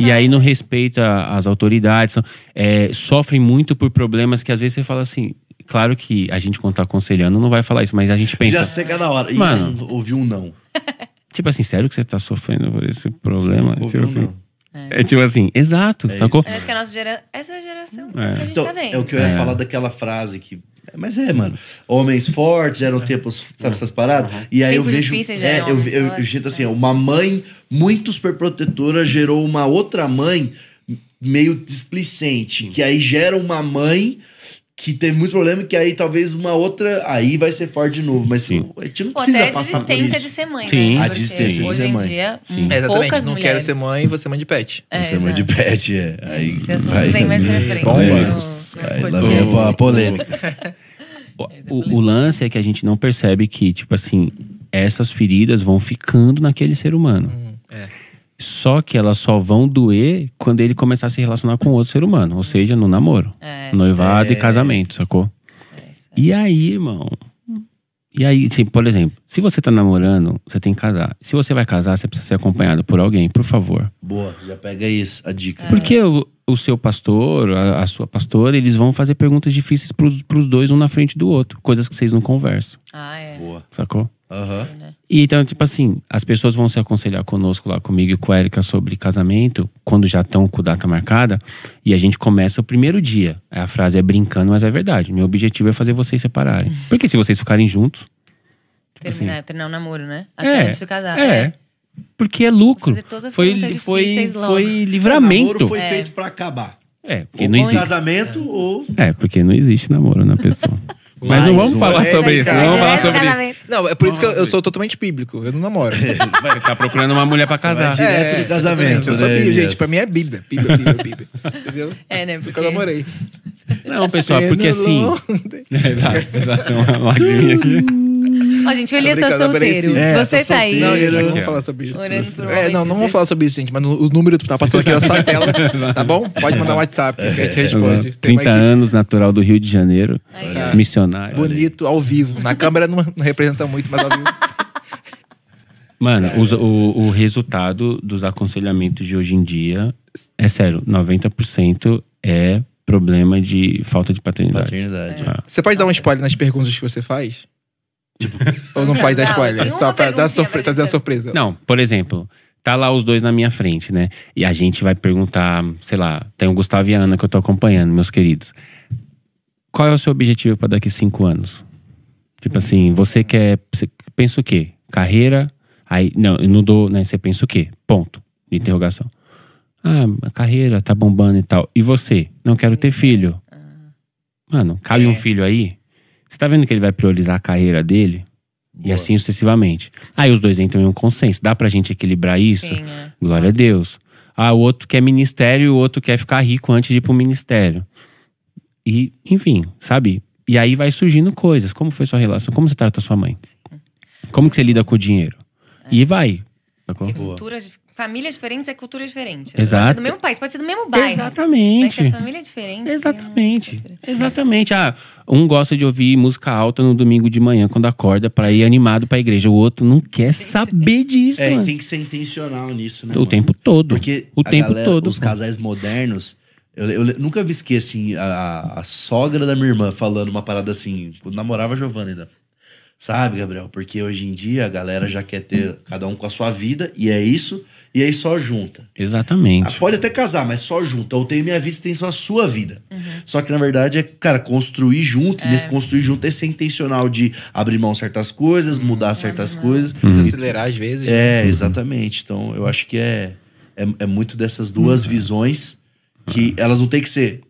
e aí não respeita as autoridades, é, sofrem muito por problemas que às vezes você fala assim. Claro que a gente, quando tá aconselhando, não vai falar isso, mas a gente pensa. Já chega na hora. Mano, e ouviu um não. Tipo assim, sério que você tá sofrendo por esse problema? Sim, tipo assim. Não. É. é. tipo assim, exato, é sacou? Isso. É que a nossa gera... Essa geração é. a gente então, tá vendo. É o que eu ia é. falar daquela frase que mas é, mano. Homens fortes, eram é. tempos, sabe, essas paradas? E aí tempos é, eu vejo. É, eu, eu, eu, eu sinto assim, né? uma mãe muito super protetora gerou uma outra mãe meio displicente. Que aí gera uma mãe que teve muito problema, que aí talvez uma outra, aí vai ser forte de novo. Mas Sim. a gente não precisa passar por isso. a desistência de ser mãe, né? Sim. né? A desistência de ser mãe. Dia, Sim. Hum, é, exatamente. não quero ser mãe, vou ser mãe de pet. É, você é mãe de pet, é. Aí Esse assunto vai, vem mais pra frente. Bomba. É, né? lá vem a polêmica. o, o lance é que a gente não percebe que, tipo assim, essas feridas vão ficando naquele ser humano. Hum, é. Só que elas só vão doer quando ele começar a se relacionar com outro ser humano, ou seja, no namoro, é, noivado é. e casamento, sacou? Sei, sei. É. E aí, irmão? E aí, assim, por exemplo, se você tá namorando, você tem que casar. Se você vai casar, você precisa ser acompanhado por alguém, por favor. Boa, já pega isso, a dica. É. Porque o, o seu pastor, a, a, sua pastora, eles vão fazer perguntas difíceis pros, pros dois, um na frente do outro. Coisas que vocês não conversam. Ah, é. Boa. Sacou? Uhum. E então, tipo assim, as pessoas vão se aconselhar conosco lá, comigo e com a Erika, sobre casamento, quando já estão com data marcada, e a gente começa o primeiro dia. É, a frase é brincando, mas é verdade. Meu objetivo é fazer vocês separarem. Uhum. Porque se vocês ficarem juntos. Tipo terminar, assim, terminar o um namoro, né? Até é, antes de casar. É. é. Porque é lucro. Foi, foi, foi livramento. É. O foi é. feito para acabar. É, porque ou não existe. casamento é. ou. É, porque não existe namoro na pessoa. Mas é, né, não vamos falar sobre isso. Não vamos falar sobre isso. Não, é por isso que eu, eu sou totalmente bíblico. Eu não namoro. Vai tá procurando uma mulher pra casar. Você vai direto é, do casamento, Eu sou né, bíblico, gente. Pra mim é bíblia. Bíblia, bíblia, bíblia. Entendeu? É, né? Porque eu namorei. Não, pessoal, porque assim. É, exato, exato. Tem uma lagrinha aqui. Ó, uhum. gente, o Elias tá solteiro. É, Você tá, tá aí. Não, eu não vou falar sobre isso. É, não, não vou falar sobre isso, gente, mas os números tu tá passando aqui na sua tela, tá bom? Pode mandar um WhatsApp, que a gente é, é, responde. 30 anos, natural do Rio de Janeiro, aí. missionário. Bonito, ao vivo. Na câmera não, não representa muito, mas ao vivo. Mano, o, o resultado dos aconselhamentos de hoje em dia é sério, 90% é problema de falta de paternidade. paternidade. É. Ah. Você pode dar um spoiler nas perguntas que você faz? Tipo, ou não pode dar spoiler? Assim, só pra dar surpresa, trazer a surpresa. Não, por exemplo, tá lá os dois na minha frente, né? E a gente vai perguntar, sei lá, tem o Gustavo e a Ana que eu tô acompanhando, meus queridos. Qual é o seu objetivo para daqui cinco anos? Tipo assim, você quer. Você pensa o quê? Carreira. Aí, não, eu não dou, né? Você pensa o quê? Ponto. De interrogação. Ah, a carreira tá bombando e tal. E você? Não quero ter filho. Ah. Mano, cabe é. um filho aí? Você tá vendo que ele vai priorizar a carreira dele? Boa. E assim sucessivamente. Aí os dois entram em um consenso. Dá pra gente equilibrar isso? Sim, é. Glória a Deus. Ah, o outro quer ministério e o outro quer ficar rico antes de ir pro ministério. E, enfim, sabe? E aí vai surgindo coisas. Como foi sua relação? Como você trata sua mãe? Sim. Como que você lida com o dinheiro? É. E vai. Tá e cultura famílias diferentes é cultura diferente. Exato. Pode ser do mesmo país, pode ser do mesmo bairro. Exatamente. Mas a família é diferente. Né? Exatamente. É Exatamente. Ah, um gosta de ouvir música alta no domingo de manhã quando acorda para ir animado para a igreja. O outro não quer saber que é. disso. É, mano. tem que ser intencional nisso, né? O mano? tempo todo. Porque o tempo galera, todo. Os casais modernos. Eu, eu, nunca vi esqueci assim, a, a, sogra da minha irmã falando uma parada assim, quando namorava a Giovana ainda. Sabe, Gabriel? Porque hoje em dia a galera já quer ter cada um com a sua vida, e é isso, e aí só junta. Exatamente. Ah, pode até casar, mas só junta. Eu tenho minha vida, e tem só a sua vida. Uhum. Só que na verdade é, cara, construir junto, é. e nesse construir junto é ser intencional de abrir mão certas coisas, mudar certas uhum. coisas. Uhum. Acelerar às vezes. É, né? exatamente. Então eu acho que é, é, é muito dessas duas uhum. visões que uhum. elas não têm que ser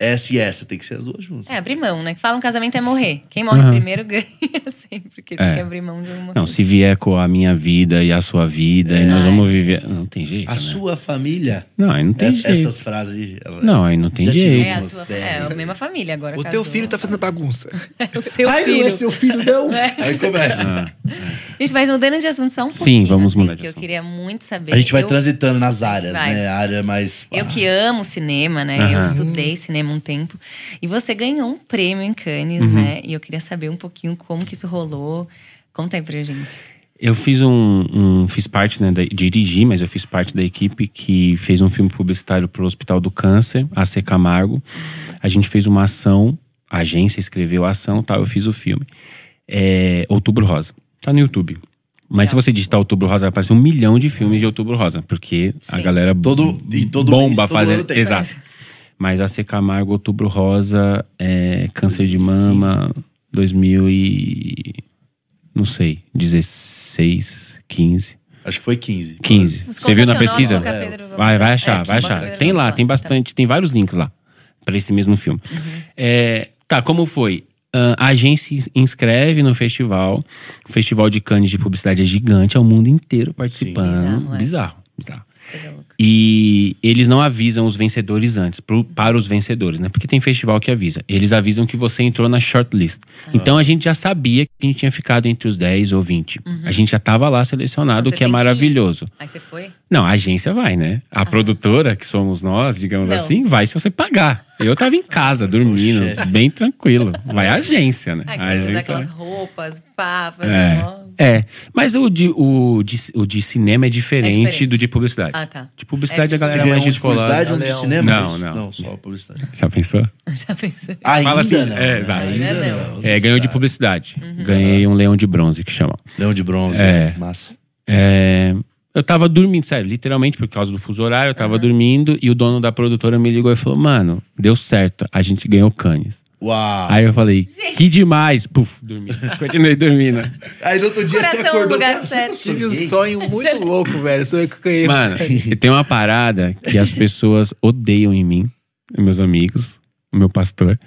essa e essa. Tem que ser as duas juntas. É, abrir mão, né? Que falam casamento é morrer. Quem morre uhum. primeiro ganha sempre, porque é. tem que abrir mão de uma Não, se vier com a minha vida e a sua vida, é. e nós é. vamos viver. Não tem jeito. A né? sua família. Não, aí não tem essa, jeito. Essas frases. Não, aí não tem jeito. É a, tua, é a mesma família agora. O casou. teu filho tá fazendo bagunça. É o seu Ai, filho. não é seu filho, não. É. Aí começa. Ah, Gente, mas mudando de assunto só um pouco. Sim, vamos assim, mudar de que Eu queria muito saber. A gente vai eu... transitando nas áreas, vai. né? A área mais. Eu que ah. amo cinema, né? Uhum. Eu estudei cinema cinema um tempo. E você ganhou um prêmio em Cannes, uhum. né? E eu queria saber um pouquinho como que isso rolou. Conta aí pra gente. Eu fiz um, um fiz parte, né, dirigi, mas eu fiz parte da equipe que fez um filme publicitário para o Hospital do Câncer, AC Camargo. A gente fez uma ação, a agência escreveu a ação, tal, eu fiz o filme. É, Outubro Rosa. Tá no YouTube. Mas é. se tá. você digitar Outubro Rosa, vai aparecer um milhão de filmes de é. Outubro Rosa, porque Sim. a galera todo, e todo bomba mês, todo fazendo. Né? Exato. Mas a C. Camargo, Outubro Rosa, é, Câncer de Mama, 2000 e. não sei, 16, 15. Acho que foi 15. 15. Você viu na pesquisa? Pedro, vai, vai achar, é, vai achar. Pedro tem lá, tem bastante, tem vários links lá para esse mesmo filme. Uhum. É, tá, como foi? a agência se inscreve no festival. O Festival de Cannes de Publicidade é gigante, é o mundo inteiro participando. bizarro, é? bizarro, bizarro. E eles não avisam os vencedores antes, pro, para os vencedores, né? Porque tem festival que avisa. Eles avisam que você entrou na shortlist. Então a gente já sabia que a gente tinha ficado entre os 10 ou 20. Uhum. A gente já estava lá selecionado, então, o que é maravilhoso. Que... Aí você foi? Não, a agência vai, né? A ah. produtora, que somos nós, digamos não. assim, vai se você pagar. Eu estava em casa, dormindo, bem tranquilo. Vai a agência, né? A agência, aquelas roupas, pá, é. É, mas o de, o de, o de cinema é diferente, é diferente, do de publicidade. Ah, tá. De publicidade é, a galera mais descolada. De publicidade ou de cinema? Não, não, não. só publicidade. Já pensou? Já pensou? Ainda Fala assim, não. É, né? exato. Ainda não. É, ganhou de publicidade. Uhum. Ganhei um leão de bronze, que chama. Leão de bronze, é. é massa. É... Eu tava dormindo, sério, literalmente, por causa do fuso horário, eu tava uhum. dormindo e o dono da produtora me ligou e falou: Mano, deu certo, a gente ganhou canes. Uau. Aí eu falei, Gente. que demais. Puf, dormi. Continuei dormindo. Aí no outro dia Coração você acordou. Lugar tá certo. tive um sonho muito louco, velho. Sonho que eu ganhei. Mano, tem uma parada que as pessoas odeiam em mim, meus amigos, meu pastor,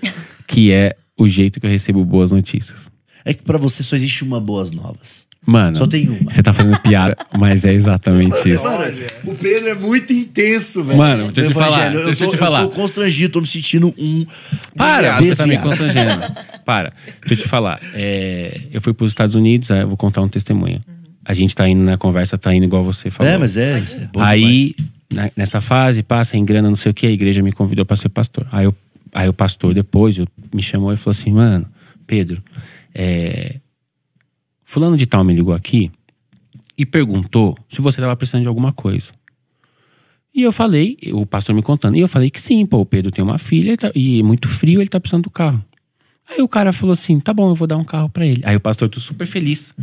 que é o jeito que eu recebo boas notícias. É que para você só existe uma boas novas. Mano, só tem uma. Você tá fazendo piada, mas é exatamente isso. Mano, o Pedro é muito intenso, velho. Mano, deixa eu te falar. Eu, deixa eu tô, te falar. eu sou constrangido, tô me sentindo um. Para, você tá me assim. constrangendo. Para. Deixa eu te falar. É, eu fui pros Estados Unidos, eu vou contar um testemunho. A gente tá indo na conversa, tá indo igual você falou. É, mas é. é aí, na, nessa fase, passa em grana, não sei o que, a igreja me convidou pra ser pastor. Aí, eu, aí o pastor, depois, eu, me chamou e falou assim: mano, Pedro, é Fulano de tal me ligou aqui e perguntou se você estava precisando de alguma coisa. E eu falei, o pastor me contando, e eu falei que sim, pô, o Pedro tem uma filha tá, e é muito frio, ele tá precisando do carro. Aí o cara falou assim: tá bom, eu vou dar um carro para ele. Aí o pastor, tô super feliz.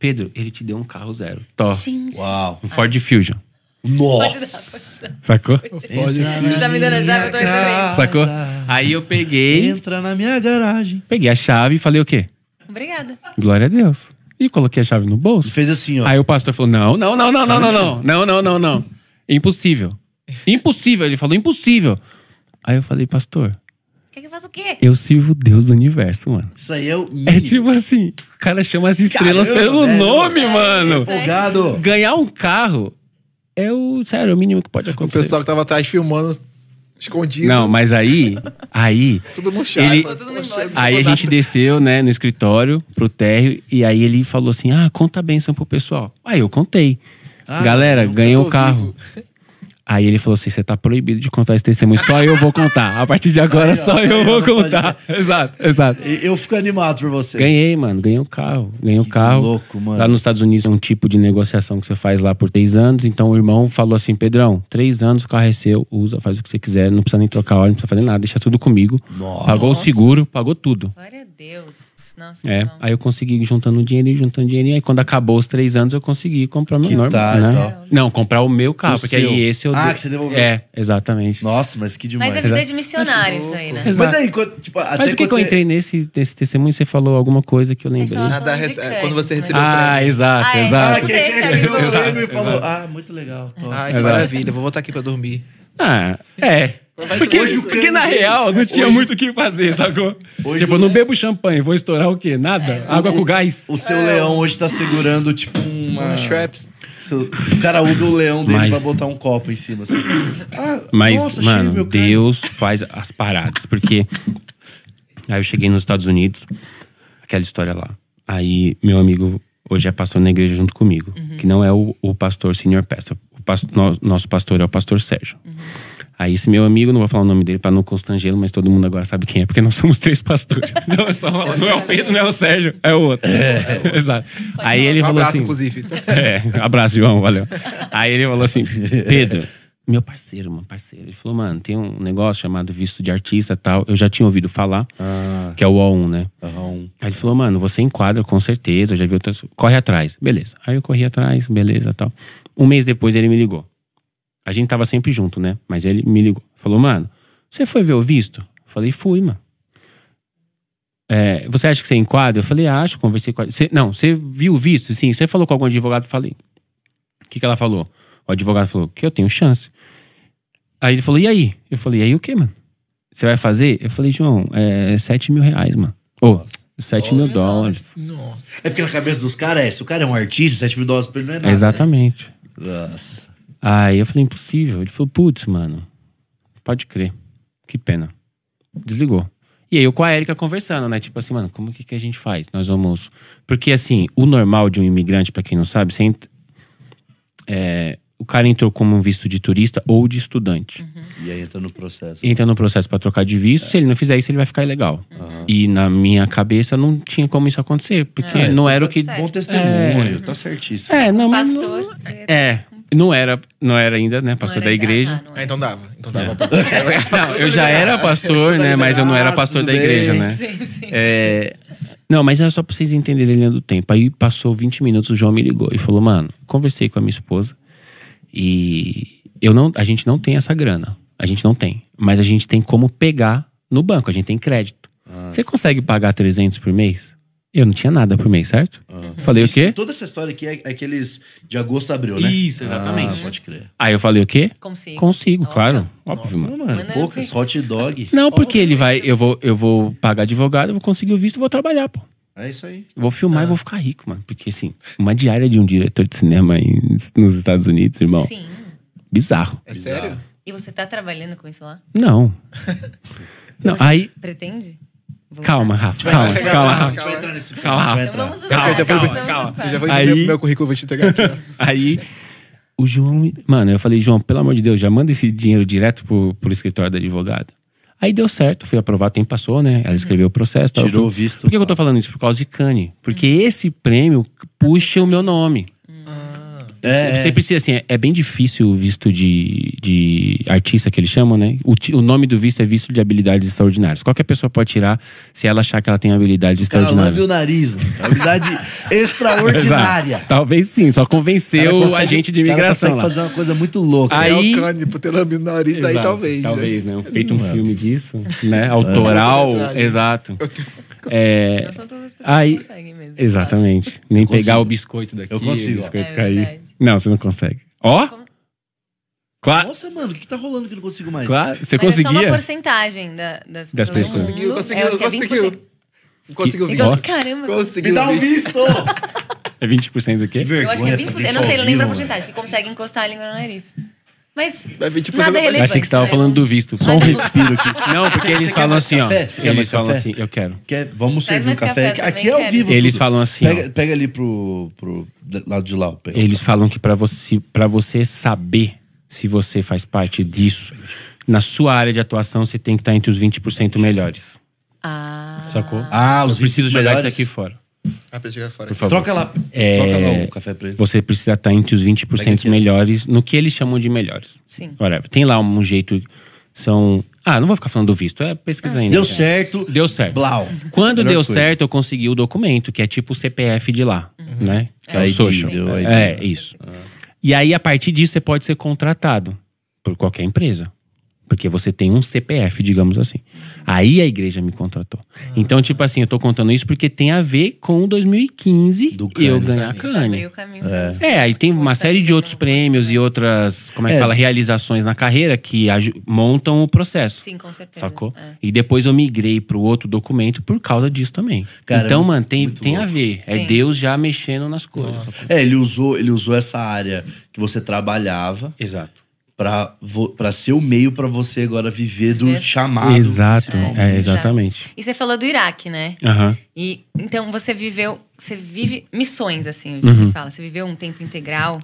Pedro, ele te deu um carro zero. Tó. Sim, sim. Uau. Um Ford Fusion. Nossa! Sacou? Você está me dando a chave, dois tô Sacou? Aí eu peguei. Entra na minha garagem. Peguei a chave e falei o quê? Obrigada. Glória a Deus. E coloquei a chave no bolso. E fez assim, ó. Aí o pastor falou: não, não, não, não, não, não, não, não, não, não, não. Impossível. Impossível. Ele falou: impossível. Aí eu falei, pastor. Quer que eu faça o quê? Eu sirvo o Deus do universo, mano. Isso aí é o. É mínimo. É tipo assim: o cara chama as estrelas Caramba, pelo velho. nome, é, mano. Empolgado. Ganhar um carro é o. Sério, é o mínimo que pode acontecer. O pessoal que tava atrás filmando Escondido. Não, mas aí. Aí. Tudo murchado. Ele, aí a gente desceu, né, no escritório, pro térreo, e aí ele falou assim: ah, conta a benção pro pessoal. Aí eu contei. Ah, Galera, é, ganhou o carro. Vivo. Aí ele falou assim: você tá proibido de contar esse testemunho, só eu vou contar. A partir de agora, aí, só eu vou contar. Exato, exato. eu fico animado por você. Ganhei, mano, ganhei um carro. Ganhei um carro. Louco, mano. Lá nos Estados Unidos é um tipo de negociação que você faz lá por três anos. Então o irmão falou assim: Pedrão, três anos o carro é seu, usa, faz o que você quiser, não precisa nem trocar óleo, não precisa fazer nada, deixa tudo comigo. Nossa. Pagou o seguro, pagou tudo. Glória a Deus é, não. aí eu consegui juntando dinheiro, juntando dinheiro. Aí quando acabou os três anos, eu consegui comprar meu normal. Tá, né? Então. Não, comprar o meu carro, o porque seu. aí esse eu. Ah, que você devolveu. É, exatamente. Nossa, mas que demais. Mas é vida de missionário isso aí, né? Exato. Mas aí, quando, tipo, até mas por que, que você... eu entrei nesse, nesse testemunho? Você falou alguma coisa que eu lembrei. Eu rece... quando você né? recebeu né? o ah, prêmio. Ah, exato, ah, é. exato. Ah, que você recebeu o prêmio e falou: ah, muito legal. Ah, que maravilha, vou voltar aqui pra dormir. Ah, é. Porque, hoje porque na real não tinha hoje... muito o que fazer, sacou? Hoje tipo, eu não bebo champanhe, vou estourar o quê? Nada? É, Água o, com gás? O seu é. leão hoje tá segurando, tipo, uma. traps. O cara usa o leão dele mas, pra botar um copo em cima, assim. Ah, mas, nossa, mano, Deus faz as paradas. Porque aí eu cheguei nos Estados Unidos, aquela história lá. Aí meu amigo hoje é pastor na igreja junto comigo, uhum. que não é o, o pastor senior pastor. O pastor, no, nosso pastor é o pastor Sérgio. Uhum. Aí esse meu amigo, não vou falar o nome dele para não constrangê-lo, mas todo mundo agora sabe quem é, porque nós somos três pastores. não, é só falar, não é o Pedro, não é o Sérgio, é o outro. É, Exato. Aí ele um falou abraço, assim... inclusive. É, abraço, João, valeu. Aí ele falou assim, Pedro, meu parceiro, meu parceiro. Ele falou, mano, tem um negócio chamado visto de artista tal. Eu já tinha ouvido falar, ah, que é o O1, né? Uhum. Aí ele falou, mano, você enquadra com certeza, eu já vi outras. Corre atrás, beleza. Aí eu corri atrás, beleza tal. Um mês depois ele me ligou. A gente tava sempre junto, né? Mas ele me ligou. Falou, mano, você foi ver o visto? Eu falei, fui, mano. É, você acha que você é enquadra? Eu falei, acho, conversei com a. Você, não, você viu o visto? Sim, você falou com algum advogado? Eu falei. O que, que ela falou? O advogado falou, que eu tenho chance. Aí ele falou, e aí? Eu falei, e aí o que, mano? Você vai fazer? Eu falei, João, é 7 mil reais, mano. Ô, oh, 7 mil dólares. Nossa. É porque na cabeça dos caras é, se o cara é um artista, 7 mil dólares pra ele não é nada. Né? Exatamente. Né? Nossa. Aí eu falei, impossível. Ele falou, putz, mano, pode crer. Que pena. Desligou. E aí eu com a Érica conversando, né? Tipo assim, mano, como que, que a gente faz? Nós vamos. Porque assim, o normal de um imigrante, para quem não sabe, você ent... é... o cara entrou como um visto de turista ou de estudante. Uhum. E aí entra no processo. Entra no processo para trocar de visto. É. Se ele não fizer isso, ele vai ficar ilegal. Uhum. E na minha cabeça não tinha como isso acontecer, porque é. não era o que. Bom testemunho, é. tá certíssimo. É, não, mas. Pastor, não... É. Não era, não era ainda, né? Pastor da ah, igreja. ah, então dava. Então dava. É. não, eu já era pastor, né? Então mas eu não era ah, pastor da igreja, né? Sim, sim. É, não, mas era é só pra vocês entenderem a linha do tempo. Aí passou 20 minutos, o João me ligou e falou: Mano, conversei com a minha esposa e eu não, a gente não tem essa grana. A gente não tem. Mas a gente tem como pegar no banco, a gente tem crédito. Ah. Você consegue pagar 300 por mês? Eu não tinha nada por mês, certo? Ah. Falei Isso, o quê? É toda essa história aqui é, é aqueles de agosto a abril, né? Isso, exatamente. Ah, pode crer. Aí eu falei o quê? Consigo. Consigo, claro. Óbvio, Nossa, mano. mano. É poucas, hot dog. Não, porque ele vai, eu vou, eu vou pagar advogado, eu vou conseguir o visto, eu vou trabalhar, pô. É isso aí. vou filmar ah. e vou ficar rico, mano. Porque, assim, uma diária de um diretor de cinema em, nos Estados Unidos, irmão. Sim. Bizarro. É Bizarro. sério? E você tá trabalhando com isso lá? Não. não, você aí. Pretende? Calma, Rafa. Calma, calma, Rafa. Calma, Rafa. Então calma, calma, calma, calma. Já vou imprimir meu currículo, vai te entregar aqui. Né? Aí, o João... Mano, eu falei, João, pelo amor de Deus, já manda esse dinheiro direto pro, pro escritório da advogada. Aí deu certo, fui aprovado, tempo passou, né? Ela escreveu o processo. Tirou o visto. Por que, eu tô falando isso? Por causa de Cane. Porque esse prêmio puxa o meu nome. É, precisa, é. assim, é, é, bem difícil o visto de, de artista que eles chamam, né? O, o, nome do visto é visto de habilidades extraordinárias. Qualquer pessoa pode tirar se ela achar que ela tem habilidades o extraordinárias. Cara, o nariz, habilidade extraordinária. Exato. Talvez sim, só convenceu consegue, o agente de imigração. Cara lá. fazer uma coisa muito louca. Aí, é O Cane, por ter lambido o nariz, exato, aí talvez. Talvez, né? né? Feito um filme disso, né? É. Autoral, né? exato. É, Nossa, aí, Exatamente. Nem pegar o biscoito daqui, o biscoito é, cair. Não, você não consegue. Ó! Tá Qua- Nossa, mano, o que, tá rolando que eu não consigo mais? Claro, você Mas é só uma conseguia. porcentagem da- das pessoas. Das pessoas. Conseguiu, conseguiu, é, acho conseguiu. Conseguiu vir. caramba. Me dá um visto! É 20% do quê? Eu acho que é 20%. Eu não sei, não lembro a porcentagem. Que consegue encostar a língua no nariz. Mas Deve, tipo, nada é relevante. Achei que você tava é falando do visto. Só um respiro aqui. Não, porque eles falam assim, café? ó. Eles falam café? assim, eu quero. Quer, vamos servir um é café. café, aqui é ao vivo. Eles tudo. falam assim, Pega, pega ali pro, pro lado de lá. Eles falam que pra você, pra você saber se você faz parte disso, na sua área de atuação, você tem que estar entre os 20% melhores. Ah. Sacou? Ah, os Eu preciso jogar melhores? isso aqui fora. Ah, fora. Por favor. Troca lá. É, troca lá o café preto. Você precisa estar entre os 20% melhores no que eles chamam de melhores. Sim. Whatever. Tem lá um jeito. São. Ah, não vou ficar falando do visto, é pesquisa ah, ainda. Deu certo. Deu certo. Blau. Quando deu coisa. certo, eu consegui o documento, que é tipo o CPF de lá, uhum. né? Que é, é o social. é, é isso. Ah. E aí, a partir disso, você pode ser contratado por qualquer empresa. Porque você tem um CPF, digamos assim. Aí a igreja me contratou. Ah. Então, tipo assim, eu tô contando isso porque tem a ver com 2015 Do cane, eu ganhar cane. cane. É. é, aí tem uma série de outros prêmios e outras, como é que é. fala, realizações na carreira que montam o processo. Sim, com certeza. Sacou? É. E depois eu migrei pro outro documento por causa disso também. Caramba, então, mano, tem, tem a ver. É Sim. Deus já mexendo nas coisas. É, ele usou, ele usou essa área que você trabalhava. Exato para ser o meio para você agora viver do é. chamado. Exato, é, exatamente. E você falou do Iraque, né? Uhum. E então você viveu, você vive missões assim, você é uhum. fala, você viveu um tempo integral,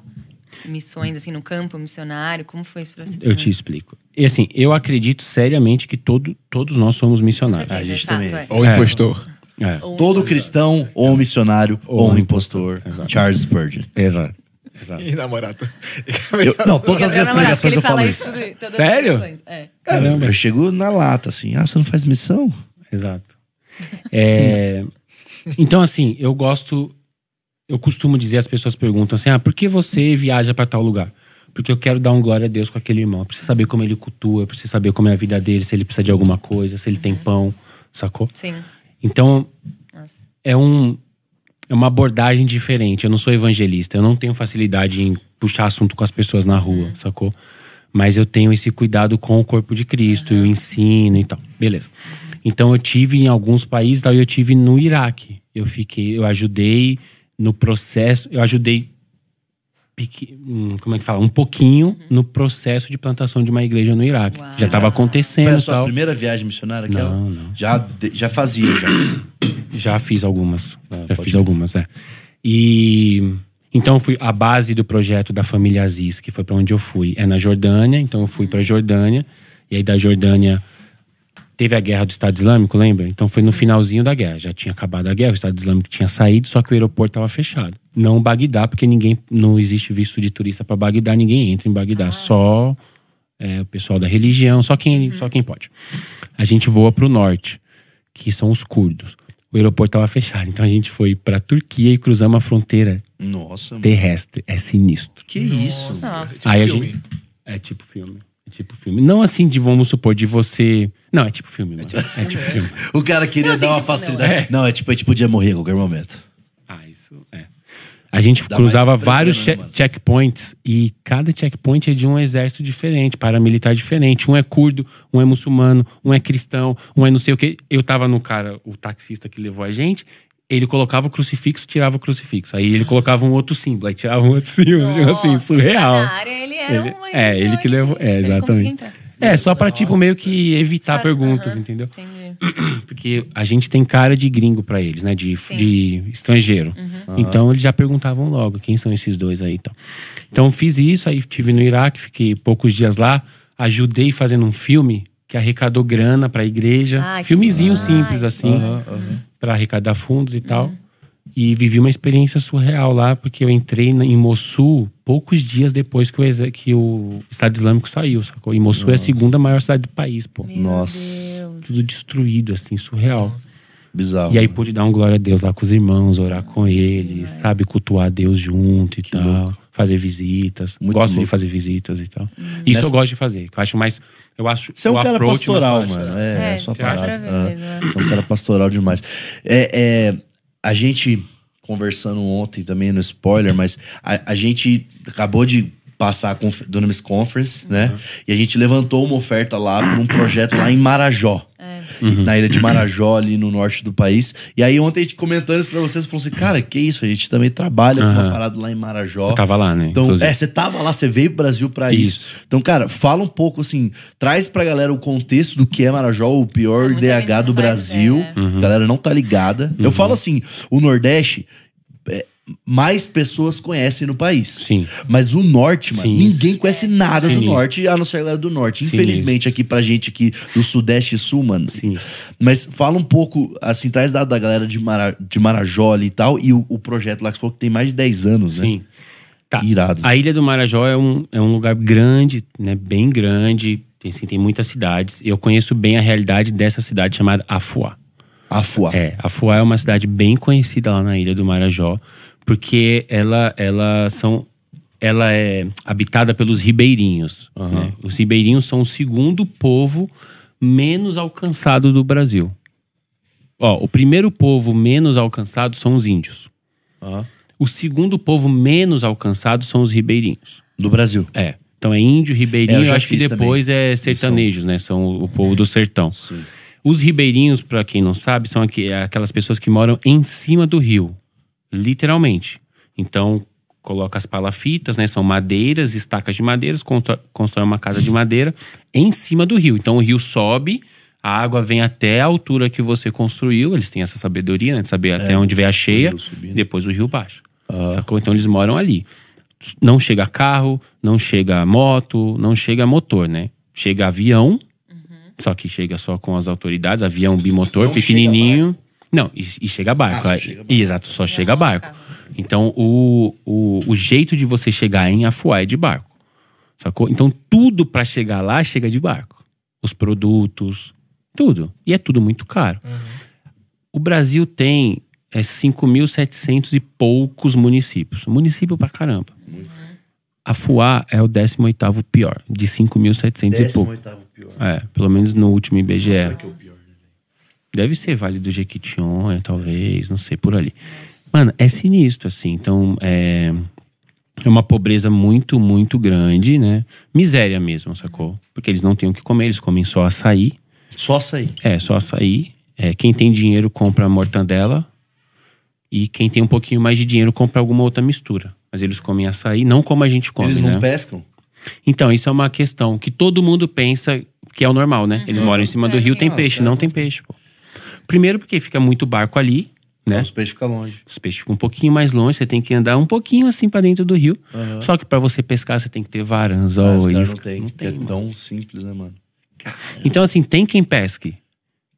missões assim no campo missionário, como foi isso para você? Eu também? te explico. E assim, eu acredito seriamente que todo, todos nós somos missionários. A gente é também. É. Ou impostor. É. Todo cristão, ou missionário, ou, ou um impostor. impostor. Charles Spurgeon. Exato. Exato. E namorado. Eu, não, todas as minhas pregações eu falo isso. isso Sério? É. Caramba. Eu chego na lata, assim, ah, você não faz missão? Exato. É, então, assim, eu gosto. Eu costumo dizer, as pessoas perguntam assim: ah, por que você viaja para tal lugar? Porque eu quero dar um glória a Deus com aquele irmão. Eu preciso saber como ele cultua, eu preciso saber como é a vida dele, se ele precisa de alguma coisa, se ele tem uhum. pão, sacou? Sim. Então, Nossa. é um é uma abordagem diferente. Eu não sou evangelista, eu não tenho facilidade em puxar assunto com as pessoas na rua, uhum. sacou? Mas eu tenho esse cuidado com o corpo de Cristo, uhum. eu ensino e tal. Beleza. Então eu tive em alguns países, tal, e eu tive no Iraque. Eu fiquei, eu ajudei no processo, eu ajudei Hum, como é que fala? Um pouquinho uhum. no processo de plantação de uma igreja no Iraque. Uau. Já estava acontecendo. Foi a sua tal. primeira viagem missionária? Aquela? Não, não. Já, já fazia, já. já fiz algumas. Ah, já fiz ver. algumas, é. E. Então fui a base do projeto da família Aziz, que foi para onde eu fui, é na Jordânia. Então eu fui para Jordânia e aí da Jordânia teve a guerra do Estado Islâmico, lembra? Então foi no finalzinho da guerra, já tinha acabado a guerra, o Estado Islâmico tinha saído, só que o aeroporto estava fechado. Não Bagdá, porque ninguém não existe visto de turista para Bagdá, ninguém entra em Bagdá, ah. só é, o pessoal da religião, só quem, uhum. só quem pode. A gente voa para o norte, que são os curdos. O aeroporto estava fechado, então a gente foi para Turquia e cruzamos a fronteira Nossa, terrestre. É sinistro. Que Nossa. isso? Nossa. Aí a tipo gente é tipo filme. É tipo filme. Não assim de, vamos supor, de você. Não, é tipo filme. É tipo, é tipo filme. o cara queria Não, dar assim uma tipo, facilidade. não. É. Não, é tipo, a é gente podia morrer a qualquer momento. Ah, isso. É. A gente Dá cruzava vários che- né, checkpoints e cada checkpoint é de um exército diferente, paramilitar diferente. Um é curdo, um é muçulmano, um é cristão, um é não sei o quê. Eu tava no cara, o taxista que levou a gente, ele colocava o crucifixo, tirava o crucifixo. Aí ele colocava um outro símbolo, aí tirava um outro símbolo, tipo assim, Nossa, assim, surreal. Na área ele era ele, uma É, ele que levou, é, exatamente. É, só para tipo meio que evitar Nossa, perguntas, entendeu? Entendi. Porque a gente tem cara de gringo para eles, né, de, de estrangeiro. Uhum. Uhum. Então eles já perguntavam logo quem são esses dois aí, então. Então fiz isso, aí tive no Iraque, fiquei poucos dias lá, ajudei fazendo um filme que arrecadou grana para a igreja. Ai, Filmezinho simples assim. Uhum, para arrecadar fundos e tal. Uhum. E vivi uma experiência surreal lá, porque eu entrei em Mossul poucos dias depois que o, que o Estado Islâmico saiu, sacou? E Mossul Nossa. é a segunda maior cidade do país, pô. Meu Nossa. Deus. Tudo destruído, assim, surreal. Nossa. Bizarro. E aí pude dar um glória a Deus lá com os irmãos, orar com eles, sabe? Cultuar a Deus junto e que tal. Louco. Fazer visitas. Muito gosto louco. de fazer visitas e tal. Hum. Isso Nessa... eu gosto de fazer. Eu acho mais. Eu acho. Você é um cara pastoral, mano. É, é, é a sua parada. Ver, ah, é. Você é um cara pastoral demais. É, é, a gente conversando ontem também no spoiler, mas a, a gente acabou de passar conf... do Nunes Conference, uhum. né? E a gente levantou uma oferta lá para um projeto lá em Marajó. É. Uhum. Na ilha de Marajó, ali no norte do país. E aí ontem a gente comentando isso pra vocês, falou assim, cara, que isso, a gente também trabalha uhum. com uma parada lá em Marajó. Eu tava lá, né? Então, é, você tava lá, você veio pro Brasil para isso. isso. Então, cara, fala um pouco assim, traz pra galera o contexto do que é Marajó, o pior é DH do Brasil. Ideia, é. uhum. Galera não tá ligada. Eu uhum. falo assim, o Nordeste... É, mais pessoas conhecem no país. Sim. Mas o norte, mano, Sim, ninguém conhece nada Sim, do norte, a não ser a galera do norte. Infelizmente, aqui pra gente aqui do Sudeste e Sul, mano. Sim. Mas fala um pouco, assim, traz dado da galera de, Mara, de Marajó e tal, e o, o, projeto lá que você falou que tem mais de 10 anos, né? Sim. Tá. Irado. A Ilha do Marajó é um, é um lugar grande, né? Bem grande. Tem, assim, tem muitas cidades. Eu conheço bem a realidade dessa cidade chamada Afuá. Afuá. É, Afuá é uma cidade bem conhecida lá na Ilha do Marajó porque ela, ela são ela é habitada pelos ribeirinhos. Uhum. Né? Os ribeirinhos são o segundo povo menos alcançado do Brasil. Ó, o primeiro povo menos alcançado são os índios. Uhum. O segundo povo menos alcançado são os ribeirinhos. Do Brasil? É. Então é índio, ribeirinho, é, eu, eu, acho que depois também. é sertanejos, são... né? São o povo do sertão. Sim. Os ribeirinhos, para quem não sabe, são é aquelas pessoas que moram em cima do rio literalmente. Então, coloca as palafitas, né? São madeiras, estacas de madeiras, constrói uma casa de madeira em cima do rio. Então, o rio sobe, a água vem até a altura que você construiu. Eles têm essa sabedoria, né? De saber é, até onde vem a cheia, né? depois o rio baixa. Ah. Sacou? Então, eles moram ali. Não chega carro, não chega moto, não chega motor, né? Chega avião, uhum. só que chega só com as autoridades. Avião bimotor, não pequenininho. Não, e, e chega barco. Ah, só é, chega barco. Exato, só chega barco. Então, o, o, o jeito de você chegar em Afuá é de barco. Sacou? Então, tudo para chegar lá chega de barco. Os produtos, tudo. E é tudo muito caro. Uhum. O Brasil tem é, 5.700 e poucos municípios. Município pra caramba. Muito. Uhum. é o 18º pior, de 5.700 e pouco. 18 pior. É, pelo menos no último IBGE. Será que é o pior? Deve ser Vale do Jequitinhonha, talvez, não sei, por ali. Mano, é sinistro, assim. Então, é. É uma pobreza muito, muito grande, né? Miséria mesmo, sacou? Porque eles não têm o que comer, eles comem só açaí. Só açaí? É, só açaí. É, quem tem dinheiro compra a mortandela. E quem tem um pouquinho mais de dinheiro compra alguma outra mistura. Mas eles comem açaí, não como a gente come. Eles não né? pescam? Então, isso é uma questão que todo mundo pensa que é o normal, né? Uhum. Eles moram em cima do é, rio, tem peixe, não tem peixe, pô. Primeiro porque fica muito barco ali, né? Os então, peixes ficam longe. Os peixes ficam um pouquinho mais longe, você tem que andar um pouquinho assim para dentro do rio. Uhum. Só que para você pescar, você tem que ter varanzol ou isso. Não tem, não é tem é tão simples, né, mano? Então, assim, tem quem pesque.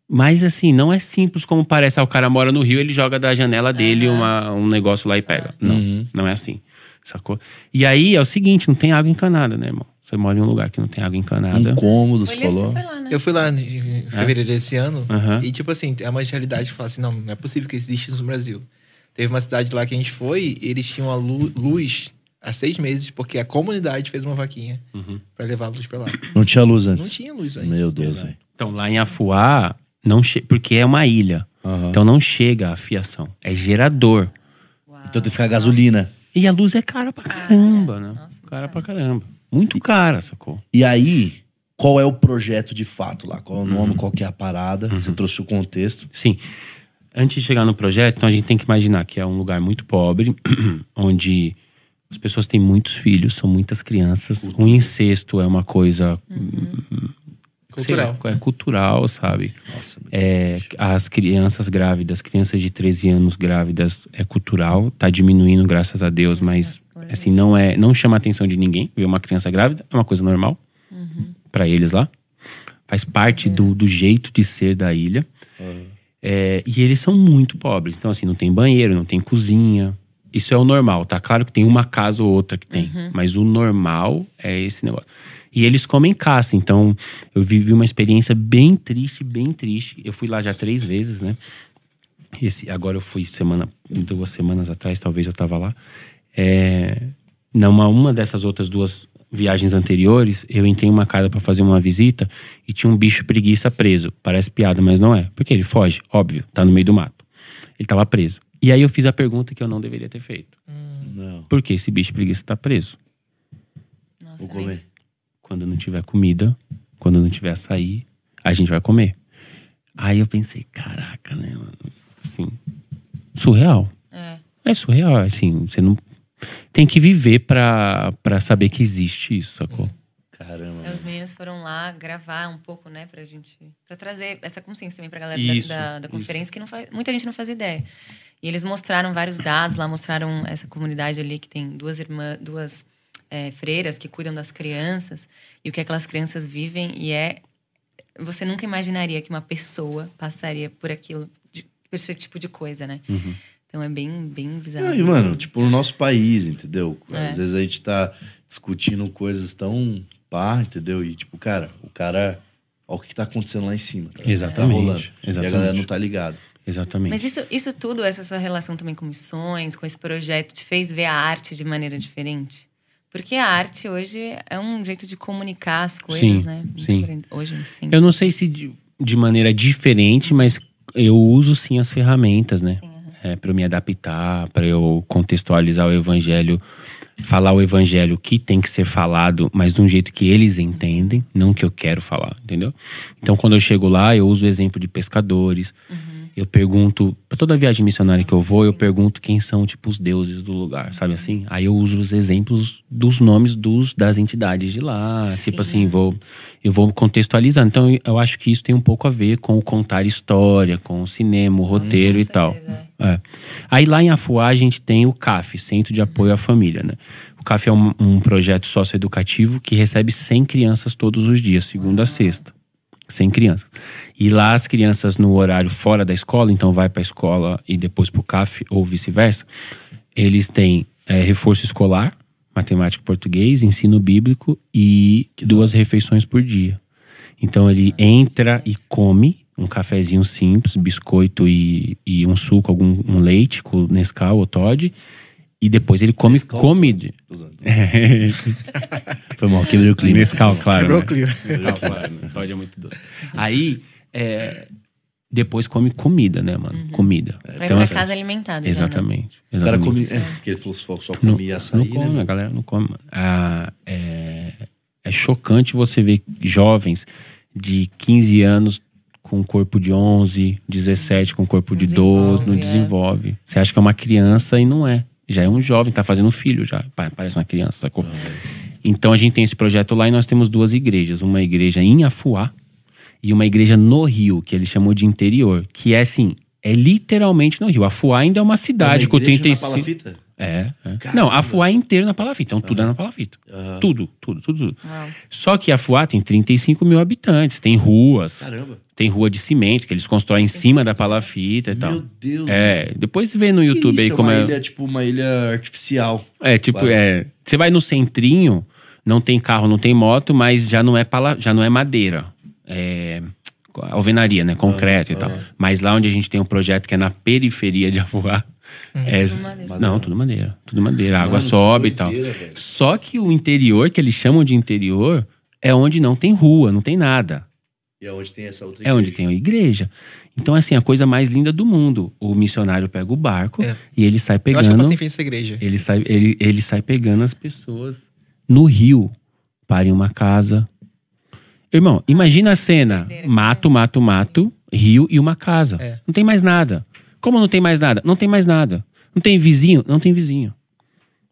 Mas, assim, não é simples como parece. Ah, o cara mora no rio, ele joga da janela dele uhum. uma, um negócio lá e pega. Uhum. Não, não é assim, sacou? E aí é o seguinte, não tem água encanada, né, irmão? Você mora em um lugar que não tem água encanada. Incômodo, você falou. Foi lá, né? Eu fui lá em é? fevereiro é? desse ano. Uhum. E, tipo assim, é uma realidade que fala assim: não, não é possível que exista isso no Brasil. Teve uma cidade lá que a gente foi, eles tinham a luz há seis meses, porque a comunidade fez uma vaquinha uhum. para levar a luz pra lá. Não tinha luz antes? Não tinha luz antes. Meu Deus, velho. É. Então, lá em Afuá, não porque é uma ilha. Uhum. Então, não chega a fiação. É gerador. Uau. Então, tem que ficar gasolina. E a luz é cara pra caramba, né? Nossa, cara, cara pra caramba. Muito e, cara, sacou? E aí, qual é o projeto de fato lá? Qual é o uhum. nome, uhum. qual que é a parada? Uhum. Você trouxe o contexto. Sim. Antes de chegar no projeto, então a gente tem que imaginar que é um lugar muito pobre, onde as pessoas têm muitos filhos, são muitas crianças. O incesto é uma coisa uhum. Cultural. é cultural, sabe? Nossa, é, as crianças grávidas, crianças de 13 anos grávidas, é cultural, tá diminuindo, graças a Deus, é, mas é, assim, não é, não chama a atenção de ninguém. Ver uma criança grávida é uma coisa normal uhum. para eles lá. Faz parte é. do, do jeito de ser da ilha. Uhum. É, e eles são muito pobres. Então, assim, não tem banheiro, não tem cozinha. Isso é o normal, tá? Claro que tem uma casa ou outra que tem. Uhum. Mas o normal é esse negócio. E eles comem caça. Então, eu vivi uma experiência bem triste, bem triste. Eu fui lá já três vezes, né? Esse, agora eu fui semana, duas semanas atrás, talvez eu tava lá. É, numa uma dessas outras duas viagens anteriores, eu entrei em uma casa para fazer uma visita e tinha um bicho preguiça preso. Parece piada, mas não é. Porque ele foge, óbvio, tá no meio do mato. Ele tava preso. E aí eu fiz a pergunta que eu não deveria ter feito. Hum. Não. Por que esse bicho preguiça tá preso? Nossa, Vou comer. Quando não tiver comida, quando não tiver açaí, a gente vai comer. Aí eu pensei, caraca, né, mano? Assim, surreal. É. É surreal, assim, você não. Tem que viver pra, pra saber que existe isso, sacou? Caramba. É, os meninos foram lá gravar um pouco, né, pra gente. pra trazer essa consciência também pra galera da- Isso, da, da conferência, que não faz, muita gente não faz ideia. E eles mostraram vários dados lá, mostraram essa comunidade ali que tem duas irmãs, duas é, freiras que cuidam das crianças e o que aquelas crianças vivem e é você nunca imaginaria que uma pessoa passaria por aquilo de, por esse tipo de coisa, né? Uhum. Então é bem, bem bizarro. É, e, mano, tipo, no nosso país, entendeu? É. Às vezes a gente tá discutindo coisas tão pá, entendeu? E, tipo, cara, o cara. Olha o que tá acontecendo lá em cima. Tá? Exatamente. Tá exatamente. E a galera não tá ligada. Exatamente. Mas isso, isso tudo, essa sua relação também com missões, com esse projeto, te fez ver a arte de maneira diferente? Porque a arte hoje é um jeito de comunicar as coisas, sim, né? Muito sim. Hoje, sim. Eu não sei se de, de, maneira diferente, mas eu uso sim as ferramentas, né? Sim, uhum. é, para eu me adaptar, para eu contextualizar o evangelho, falar o evangelho que tem que ser falado, mas de um jeito que eles entendem, não que eu quero falar, entendeu? Então, quando eu chego lá, eu uso o exemplo de pescadores. Uhum eu pergunto, pra toda viagem missionária que eu vou, eu pergunto quem são, tipo, os deuses do lugar, sabe assim? Aí eu uso os exemplos dos nomes dos, das entidades de lá. Tipo Sim. Tipo assim, vou, eu vou contextualizando. Então eu acho que isso tem um pouco a ver com o contar história, com o cinema, o roteiro Sim, e tal. É. é. Aí lá em Afuá a gente tem o CAF, Centro de Apoio à Família, né? O CAF é um, um projeto socioeducativo que recebe 100 crianças todos os dias, segunda a sexta sem criança. E lá as crianças no horário fora da escola, então vai para a escola e depois para o CAF ou vice-versa, eles têm é, reforço escolar, matemática e português, ensino bíblico e duas refeições por dia. Então ele entra e come um cafezinho simples, biscoito e, e um suco, algum um leite com Nescau ou Todd e depois ele come Nescau, comida. Foi mal, quebrou o clima. Nescau, claro. Quebrou né? o clima. Nescau, claro. Né? é muito doido. Aí, é, depois come comida, né, mano? Uhum. Comida. Vai então, pra assim, casa alimentada. Exatamente. né? exatamente. O cara come. É, porque ele falou só, comia não, açaí. Não né? come, né, a galera não come. Ah, é, é chocante você ver jovens de 15 anos com corpo de 11, 17 com corpo de 12, não é. desenvolve. Você acha que é uma criança e não é já é um jovem, tá fazendo filho, já parece uma criança, sacou? Então a gente tem esse projeto lá e nós temos duas igrejas. Uma igreja em Afuá e uma igreja no Rio, que ele chamou de interior, que é assim, é literalmente no Rio. Afuá ainda é uma cidade é uma com 35. Na palafita? É. é. Não, a fuá é inteiro na palafita. Então tudo é na palafita. Tudo, tudo, tudo, tudo. Ah. Só que a fuá tem 35 mil habitantes, tem ruas. Caramba. Tem rua de cimento que eles constroem em cima da palafita e tal. Meu Deus. É. Mano. Depois vê no que YouTube isso? aí é como é. Uma ilha, tipo, uma ilha artificial. É, tipo, quase. é. Você vai no centrinho, não tem carro, não tem moto, mas já não é, pala, já não é madeira. É alvenaria, né? Concreto ah, e tal. Ah. Mas lá onde a gente tem um projeto que é na periferia de Afuá, é, é tudo madeira. Não, tudo madeira. Tudo madeira. A água Mano, sobe e tal. Velho. Só que o interior, que eles chamam de interior, é onde não tem rua, não tem nada. E é onde tem essa outra igreja. É onde tem a igreja. Então, assim, a coisa mais linda do mundo. O missionário pega o barco é. e ele sai pegando. Eu acho que eu essa igreja. Ele sai, ele, ele sai pegando as pessoas no rio. Para em uma casa. Irmão, imagina a cena: mato, mato, mato, rio e uma casa. É. Não tem mais nada. Como não tem mais nada? Não tem mais nada. Não tem vizinho? Não tem vizinho.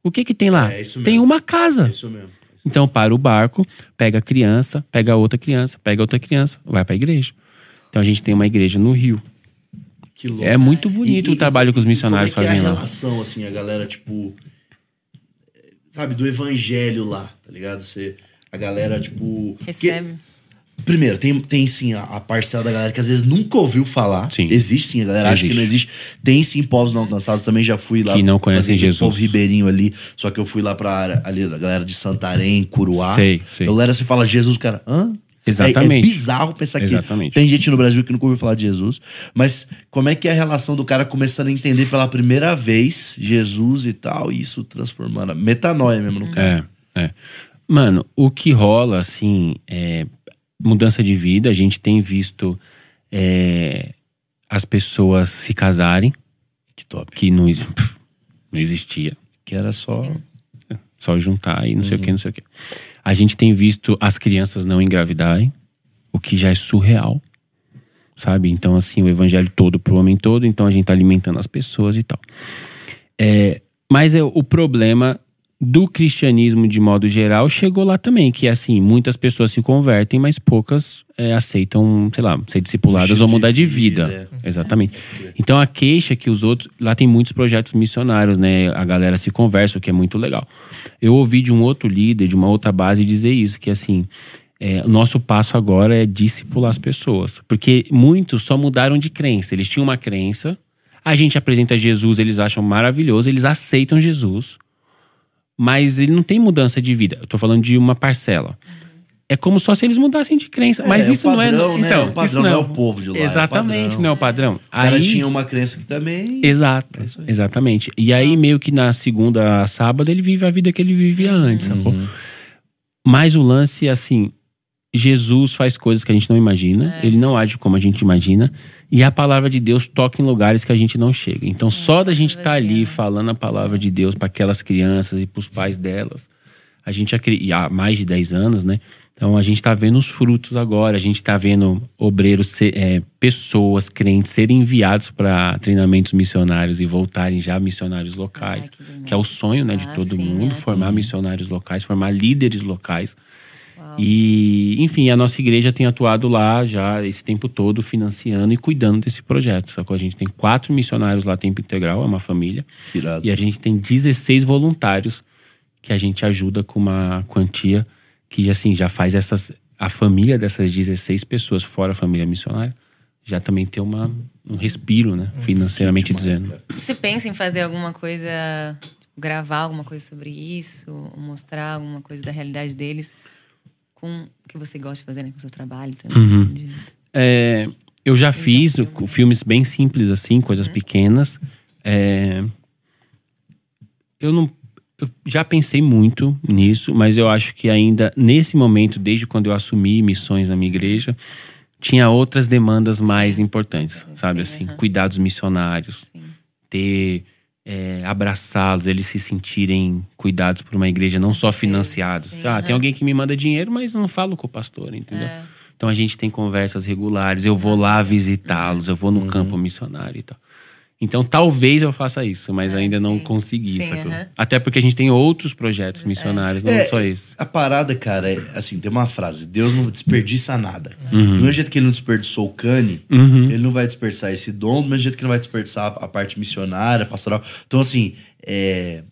O que que tem lá? É, tem uma casa. Isso mesmo. É isso então para o barco, pega a criança, pega outra criança, pega outra criança, vai para a igreja. Então a gente tem uma igreja no Rio. Que louco. É muito bonito e, o trabalho e, que os missionários como é que fazem é a relação assim, a galera tipo sabe do evangelho lá, tá ligado? Você a galera tipo recebe. Primeiro, tem, tem sim a, a, parcela da galera que às vezes nunca ouviu falar. Sim. Existe sim, a galera existe. acha que não existe. Tem sim povos não alcançados, também já fui lá. Que não conhecem Jesus. Povo ribeirinho ali, só que eu fui lá pra área, ali, a galera de Santarém, Curuá. Sei, sei. A galera, você fala Jesus, cara, hã? Exatamente. É, é, bizarro pensar Exatamente. que tem gente no Brasil que nunca ouviu falar de Jesus. Mas como é que é a relação do cara começando a entender pela primeira vez Jesus e tal, e isso transformando. Metanoia mesmo no cara. É, é. Mano, o que rola, assim, é, mudança de vida, a gente tem visto é, as pessoas se casarem. Que top. Que não, não existia. Que era só. Só juntar e não uhum. sei o que, uhum. não sei o que. A gente tem visto as crianças não engravidarem, o que já é surreal. Sabe? Então, assim, o evangelho todo pro homem todo, então a gente tá alimentando as pessoas e tal. É, mas é, o problema do cristianismo de modo geral chegou lá também, que é assim, muitas pessoas se convertem, mas poucas é, aceitam, sei lá, ser discipuladas ou mudar de vida. vida. Exatamente. Então a queixa que os outros. Lá tem muitos projetos missionários, né? A galera se conversa, o que é muito legal. Eu ouvi de um outro líder, de uma outra base, dizer isso, que assim. É, o nosso passo agora é discipular as pessoas. Porque muitos só mudaram de crença. Eles tinham uma crença, a gente apresenta Jesus, eles acham maravilhoso, eles aceitam Jesus, mas ele não tem mudança de vida. Eu tô falando de uma parcela. É como só se eles mudassem de crença. É, mas é isso é padrão, não é. Né? Então, o padrão não é, não é, o povo de lá. É exatamente, não é o padrão. O cara tinha uma crença que também. Exato. É exatamente. E aí, meio que na segunda sábado, ele vive a vida que ele vivia antes, uhum. Mas o lance, assim, Jesus faz coisas que a gente não imagina, é. ele não age como a gente imagina, e a palavra de Deus toca em lugares que a gente não chega. Então, é, só da gente estar é tá ali falando a palavra de Deus para aquelas crianças e para os pais delas, a gente há mais de 10 anos, né? Então, a gente está vendo os frutos agora, a gente está vendo obreiros, ser, é, pessoas, crentes serem enviados para treinamentos missionários e voltarem já missionários locais, que, que, é o sonho né, de ah, todo sim, mundo é, formar missionários locais, formar líderes locais. E, enfim, a nossa igreja tem atuado lá já esse tempo todo, financiando e cuidando desse projeto. Só que a gente tem quatro missionários lá tempo integral, é uma família. Irado. E a gente tem 16 voluntários que a gente ajuda com uma quantia que, assim, já faz essas. A família dessas 16 pessoas, fora a família missionária, já também ter uma, um respiro, né? Financeiramente demais, dizendo. Cara. Você pensa em fazer alguma coisa, gravar alguma coisa sobre isso, mostrar alguma coisa da realidade deles? com o que você gosta de fazer, né? Com o seu trabalho também. Uhum. Assim, é, eu já então, fiz filme. É. filmes bem simples, assim, coisas uhum. pequenas. É, eu não. Eu já pensei muito nisso, mas eu acho que ainda nesse momento, desde quando eu assumi missões na minha igreja, tinha outras demandas mais Sim. importantes, sabe? Sim, assim, uhum. cuidados missionários, Sim. ter é, los eles se sentirem cuidados por uma igreja, não só financiados. Sim, sim, ah, tem alguém que me manda dinheiro, mas não falo com o pastor, entendeu? É. Então a gente tem conversas regulares, eu vou lá visitá-los, eu vou no uhum. campo missionário e tal. Então talvez eu faça isso, mas é, ainda sim. não consegui, sim, sacou? Até porque a gente tem outros projetos é. missionários, é. não é, só esse. A parada, cara, é, assim, tem uma frase: Deus não desperdiça nada. Uhum. Do mesmo jeito que ele não desperdiçou o cane, uhum. ele não vai desperdiçar esse dom, do mesmo jeito que ele não vai desperdiçar a, a parte missionária, pastoral. Então, assim, é,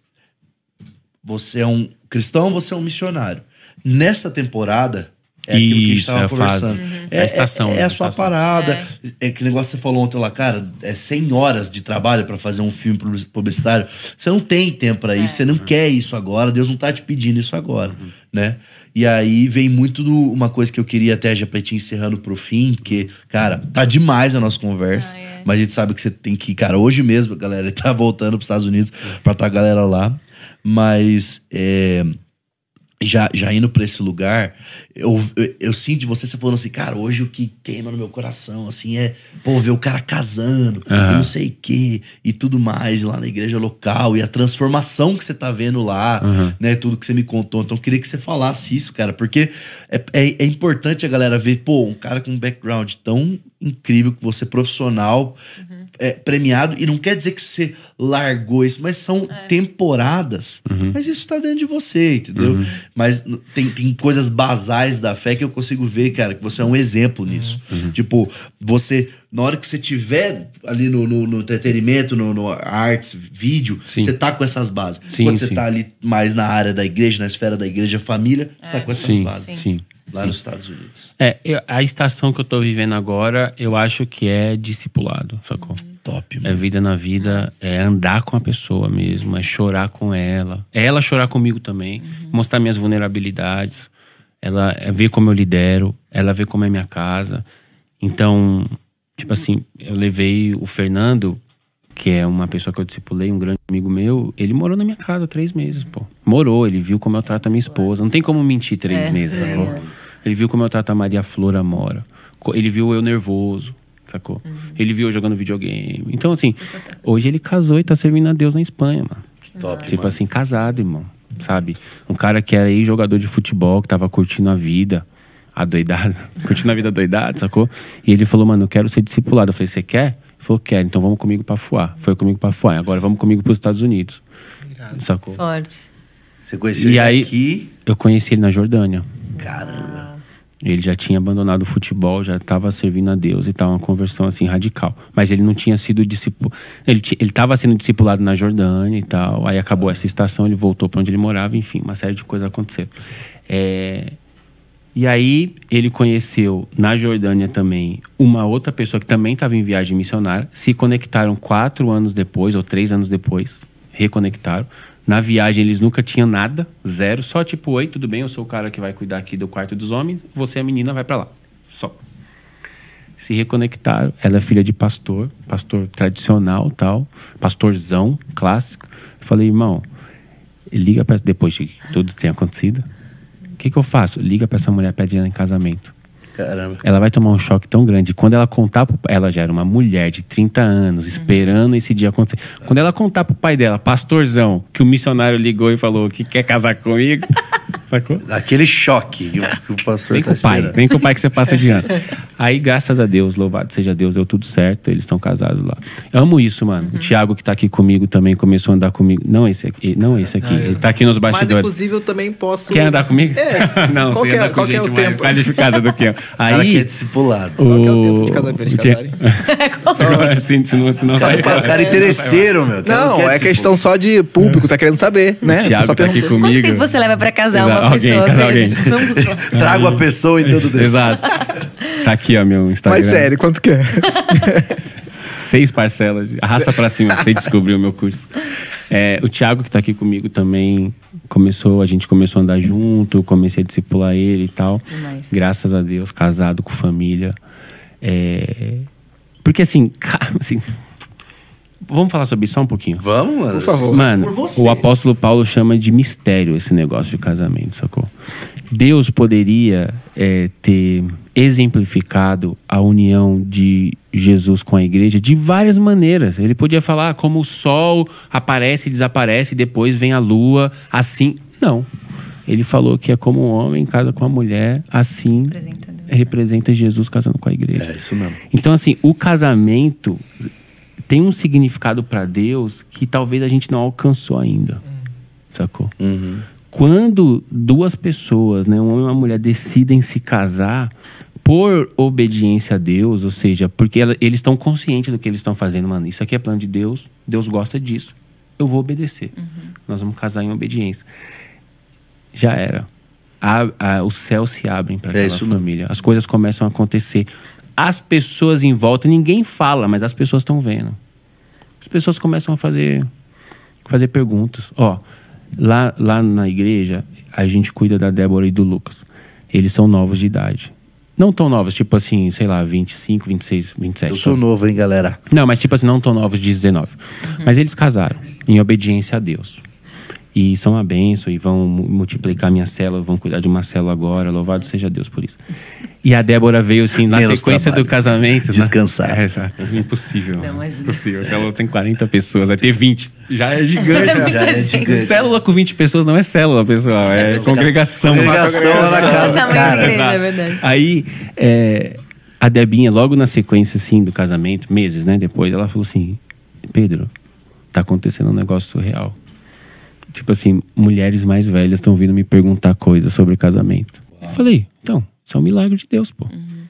você é um cristão, você é um missionário. Nessa temporada, é aquilo que Isso, estava é conversando. É, a uhum. é, é, estação. É, é a, estação. sua parada. É. é aquele negócio que você falou ontem lá, cara, é 100 horas de trabalho para fazer um filme publicitário. Você não tem tempo para isso, é. você não quer isso agora, Deus não tá te pedindo isso agora, uhum. né? E aí vem muito do, uma coisa que eu queria até já pra te encerrando pro fim, que, cara, tá demais a nossa conversa, ah, mas a gente sabe que você tem que, cara, hoje mesmo, galera, tá voltando pros Estados Unidos pra tá a galera lá, mas é já, já indo para esse lugar, eu, eu, eu, sinto de você, você falando assim, cara, hoje o que queima no meu coração, assim, é, pô, ver o cara casando, uhum. não sei o quê, e tudo mais, lá na igreja local, e a transformação que você tá vendo lá, uhum. né, tudo que você me contou. Então, eu queria que você falasse isso, cara, porque é, é, é importante a galera ver, pô, um cara com um background tão incrível, que você é profissional, uhum. é, premiado. E não quer dizer que você largou isso, mas são é. temporadas. Uhum. Mas isso tá dentro de você, entendeu? Uhum. Mas tem, tem coisas basais da fé que eu consigo ver, cara, que você é um exemplo uhum. nisso. Uhum. Tipo, você na hora que você tiver ali no, no, no entretenimento, no, no, arts vídeo, sim. você tá com essas bases. Sim, Quando você sim. tá ali mais na área da igreja, na esfera da igreja, família, você tá é. com essas sim, bases. Sim lá Sim. nos Estados Unidos. É, eu, a estação que eu tô vivendo agora, eu acho que é discipulado, sacou? Uhum. Top, é mano. É vida na vida, Nossa. é andar com a pessoa mesmo, é chorar com ela. É ela chorar comigo também, uhum. mostrar minhas vulnerabilidades, ela é ver como eu lidero, ela vê como é minha casa. Então, tipo assim, eu levei o Fernando que é uma pessoa que eu discipulei, um grande amigo meu, ele morou na minha casa três meses, pô. Morou, ele viu como eu trato a minha esposa. Não tem como mentir três é, meses, é, Ele viu como eu trato a Maria Flora Mora. Ele viu eu nervoso, sacou? Uhum. Ele viu eu jogando videogame. Então, assim, hoje ele casou e tá servindo a Deus na Espanha, mano. Top, tipo mano. assim, casado, irmão. Sabe? Um cara que era aí jogador de futebol, que tava curtindo a vida doidada, curtindo a vida doidada, sacou? E ele falou, mano, eu quero ser discipulado. Eu falei, você quer? falou, quero, então vamos comigo para Fuá. Foi comigo para Fuá, agora vamos comigo para os Estados Unidos. Sacou? Forte. Você conheceu e ele aí, aqui? Eu conheci ele na Jordânia. Caramba. Ele já tinha abandonado o futebol, já estava servindo a Deus e tal, uma conversão assim radical. Mas ele não tinha sido discipulado. Ele estava sendo discipulado na Jordânia e tal. Aí acabou essa estação, ele voltou para onde ele morava, enfim, uma série de coisas aconteceram. É, e aí ele conheceu na Jordânia também uma outra pessoa que também estava em viagem missionária. Se conectaram quatro anos depois, ou três anos depois, reconectaram. Na viagem eles nunca tinham nada, zero, só tipo, oi, tudo bem, eu sou o cara que vai cuidar aqui do quarto dos homens, você é a menina, vai para lá. Só. Se reconectaram, ela é filha de pastor, pastor tradicional, tal, pastorzão, clássico. falei, irmão, liga para depois de tudo que tem acontecido que, que eu faço? Liga para essa mulher, pede ela em casamento. Caramba. Ela vai tomar um choque tão grande. Quando ela contar, pro... ela já era uma mulher de 30 anos, esperando uhum. esse dia acontecer. Quando ela contar pro pai dela, pastorzão, que o missionário ligou e falou que quer casar comigo. Sacou? Aquele choque que o, pastor vem tá com o pai, Vem com o pai que você passa de ano. Aí, graças a Deus, louvado seja Deus, deu tudo certo. Eles estão casados lá. amo isso, mano. Uhum. O Thiago que tá aqui comigo também começou a andar comigo. Não esse aqui, não esse ah, aqui. Ah, ele tá aqui nos bastidores. Mas, inclusive, eu também posso... Quer andar comigo? É. não, qual você é, andar com é gente é mais tempo? qualificada do que eu. Aí, Cara que é discipulado. O... Qual é o tempo de casamento eles casarem? Assim, não, cara, Cara é interesseiro, meu. Não, é questão só de público, tá querendo saber, né? O Thiago tá aqui comigo. Quanto tempo você leva pra casar? casar, Exato. uma alguém, Casar alguém. Trago a pessoa e tudo dentro. Exato. Tá aqui, ó, meu Instagram. Mas sério, quanto que é? Seis parcelas. De... Arrasta pra cima, você descobriu o meu curso. É, o Thiago, que tá aqui comigo também, começou, a gente começou a andar junto, comecei a discipular ele e tal. Nice. Graças a Deus, casado com família. É... Porque assim, assim, Vamos falar sobre isso só um pouquinho? Vamos, mano. Por favor. Mano, Por o apóstolo Paulo chama de mistério esse negócio de casamento, sacou? Deus poderia é, ter exemplificado a união de Jesus com a igreja de várias maneiras. Ele podia falar ah, como o sol aparece e desaparece, depois vem a lua, assim. Não. Ele falou que é como um homem casa com a mulher, assim representa Jesus casando com a igreja. É isso mesmo. Então, assim, o casamento tem um significado para Deus que talvez a gente não alcançou ainda. Sacou? Uhum. Quando duas pessoas, né, um homem e uma mulher, decidem se casar por obediência a Deus, ou seja, porque ela, eles estão conscientes do que eles estão fazendo, mano. Isso aqui é plano de Deus, Deus gosta disso, eu vou obedecer. Uhum. Nós vamos casar em obediência. Já era. A, a, os céus se abrem para é aquela é família. As coisas começam a acontecer as pessoas em volta, ninguém fala, mas as pessoas estão vendo. As pessoas começam a fazer, fazer perguntas. Ó, lá, lá na igreja, a gente cuida da Débora e do Lucas. Eles são novos de idade. Não tão novos, tipo assim, sei lá, 25, 26, 27. Eu sou novo, hein, galera? Não, mas tipo assim, não tão novos de 19. Uhum. Mas eles casaram, em obediência a Deus. E são uma benção, e vão multiplicar minha célula, vão cuidar de uma célula agora. Louvado seja Deus por isso. E a Débora veio, assim, na Menos sequência trabalho. do casamento. Né? Descansar. Né? É, exato. É impossível. Não, né? imagina. Impossível. A célula tem 40 pessoas, vai ter 20. Já é gigante. Já, é gigante. Célula com 20 pessoas não é célula, pessoal. É congregação. Congregação na casa cara. Igreja, é verdade. Aí, é, a Debinha, logo na sequência, assim, do casamento, meses, né, depois, ela falou assim, Pedro, tá acontecendo um negócio surreal. Tipo assim, mulheres mais velhas estão vindo me perguntar coisas sobre casamento. Eu falei, então, isso é um milagre de Deus, pô. Uhum.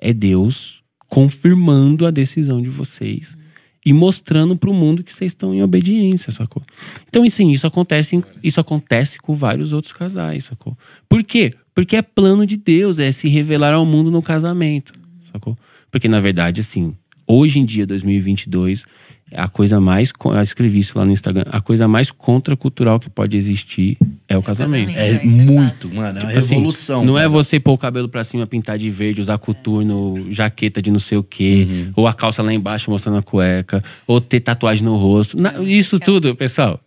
É Deus confirmando a decisão de vocês uhum. e mostrando para o mundo que vocês estão em obediência, sacou? Então, sim, isso acontece, isso acontece com vários outros casais, sacou? Por quê? Porque é plano de Deus, é se revelar ao mundo no casamento, sacou? Porque, na verdade, assim, hoje em dia, 2022, a coisa mais. Eu escrevi isso lá no Instagram. A coisa mais contracultural que pode existir é o casamento. É, é muito, mano. É uma tipo assim, revolução. não é você pôr o cabelo pra cima, pintar de verde, usar coturno, jaqueta de não sei o quê, uhum. ou a calça lá embaixo mostrando a cueca, ou ter tatuagem no rosto. isso tudo, pessoal.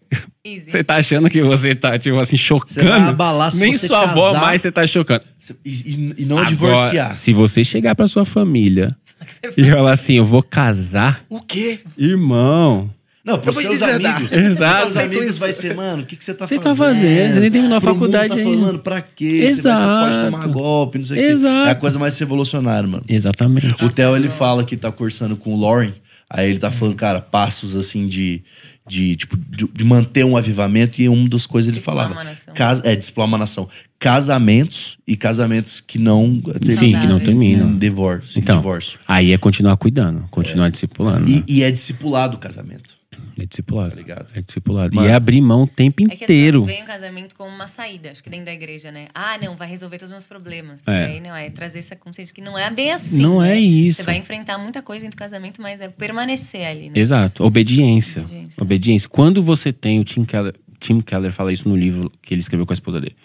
Você tá achando que você tá, tipo assim, chocando? Você abalar, se Nem você sua casar, avó mais você tá chocando. E, e não Agora, divorciar. Se você chegar pra sua família E eu assim, eu vou casar? O quê? Irmão. Não, pros seus amigos. Exato. Pros seus amigos vai ser, mano, o que, que você tá você tá fazendo? Você tá fazendo, você nem terminou a tá faculdade ainda. tá falando, ainda. pra quê? Exato. Você vai, tá- pode tomar golpe, não sei Exato. o quê. É a coisa mais revolucionária, mano. Exatamente. O Theo, ele fala que tá cursando com o Lauren, aí ele tá falando, cara, passos assim de de, tipo, de, de, manter um avivamento, e uma das coisas ele falava. Casa, é, desploma nação. Casamentos e casamentos que não eh, terminam. Sim, que não terminam. Divórcio. Então, divórcio. aí é continuar cuidando, continuar é. discipulando. E, né? e, é discipulado o casamento. É discipulado. Tá ligado? É discipulado. Mano. E é abrir mão o tempo inteiro. É que as assim, o casamento como uma saída, acho que dentro da igreja, né? Ah, não, vai resolver todos os meus problemas. É. E aí, não, é trazer essa consciência que não é bem assim. Não né? é isso. Você vai enfrentar muita coisa dentro do casamento, mas é permanecer ali, né? Exato. Obediência. Obediência. Obediência. Quando você tem, o Tim Keller, Tim Keller fala isso no livro que ele escreveu com a esposa dele.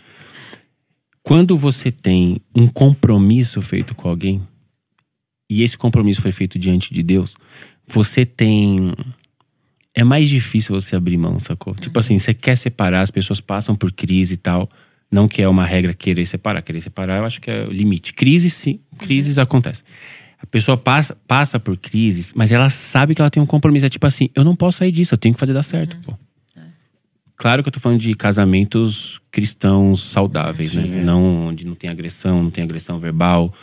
Quando você tem um compromisso feito com alguém, e esse compromisso foi feito diante de Deus, você tem é mais difícil você abrir mão, sacou? Uhum. Tipo assim, você quer separar, as pessoas passam por crise e tal. Não que é uma regra querer separar, querer separar, eu acho que é o limite. Crise, sim, crises uhum. acontecem. A pessoa passa, passa por crises, mas ela sabe que ela tem um compromisso. É tipo assim, eu não posso sair disso, eu tenho que fazer dar uhum. certo, uhum. pô. É. Claro que eu tô falando de casamentos cristãos saudáveis, né? sim, né? É. Não onde não tem agressão, não tem agressão verbal,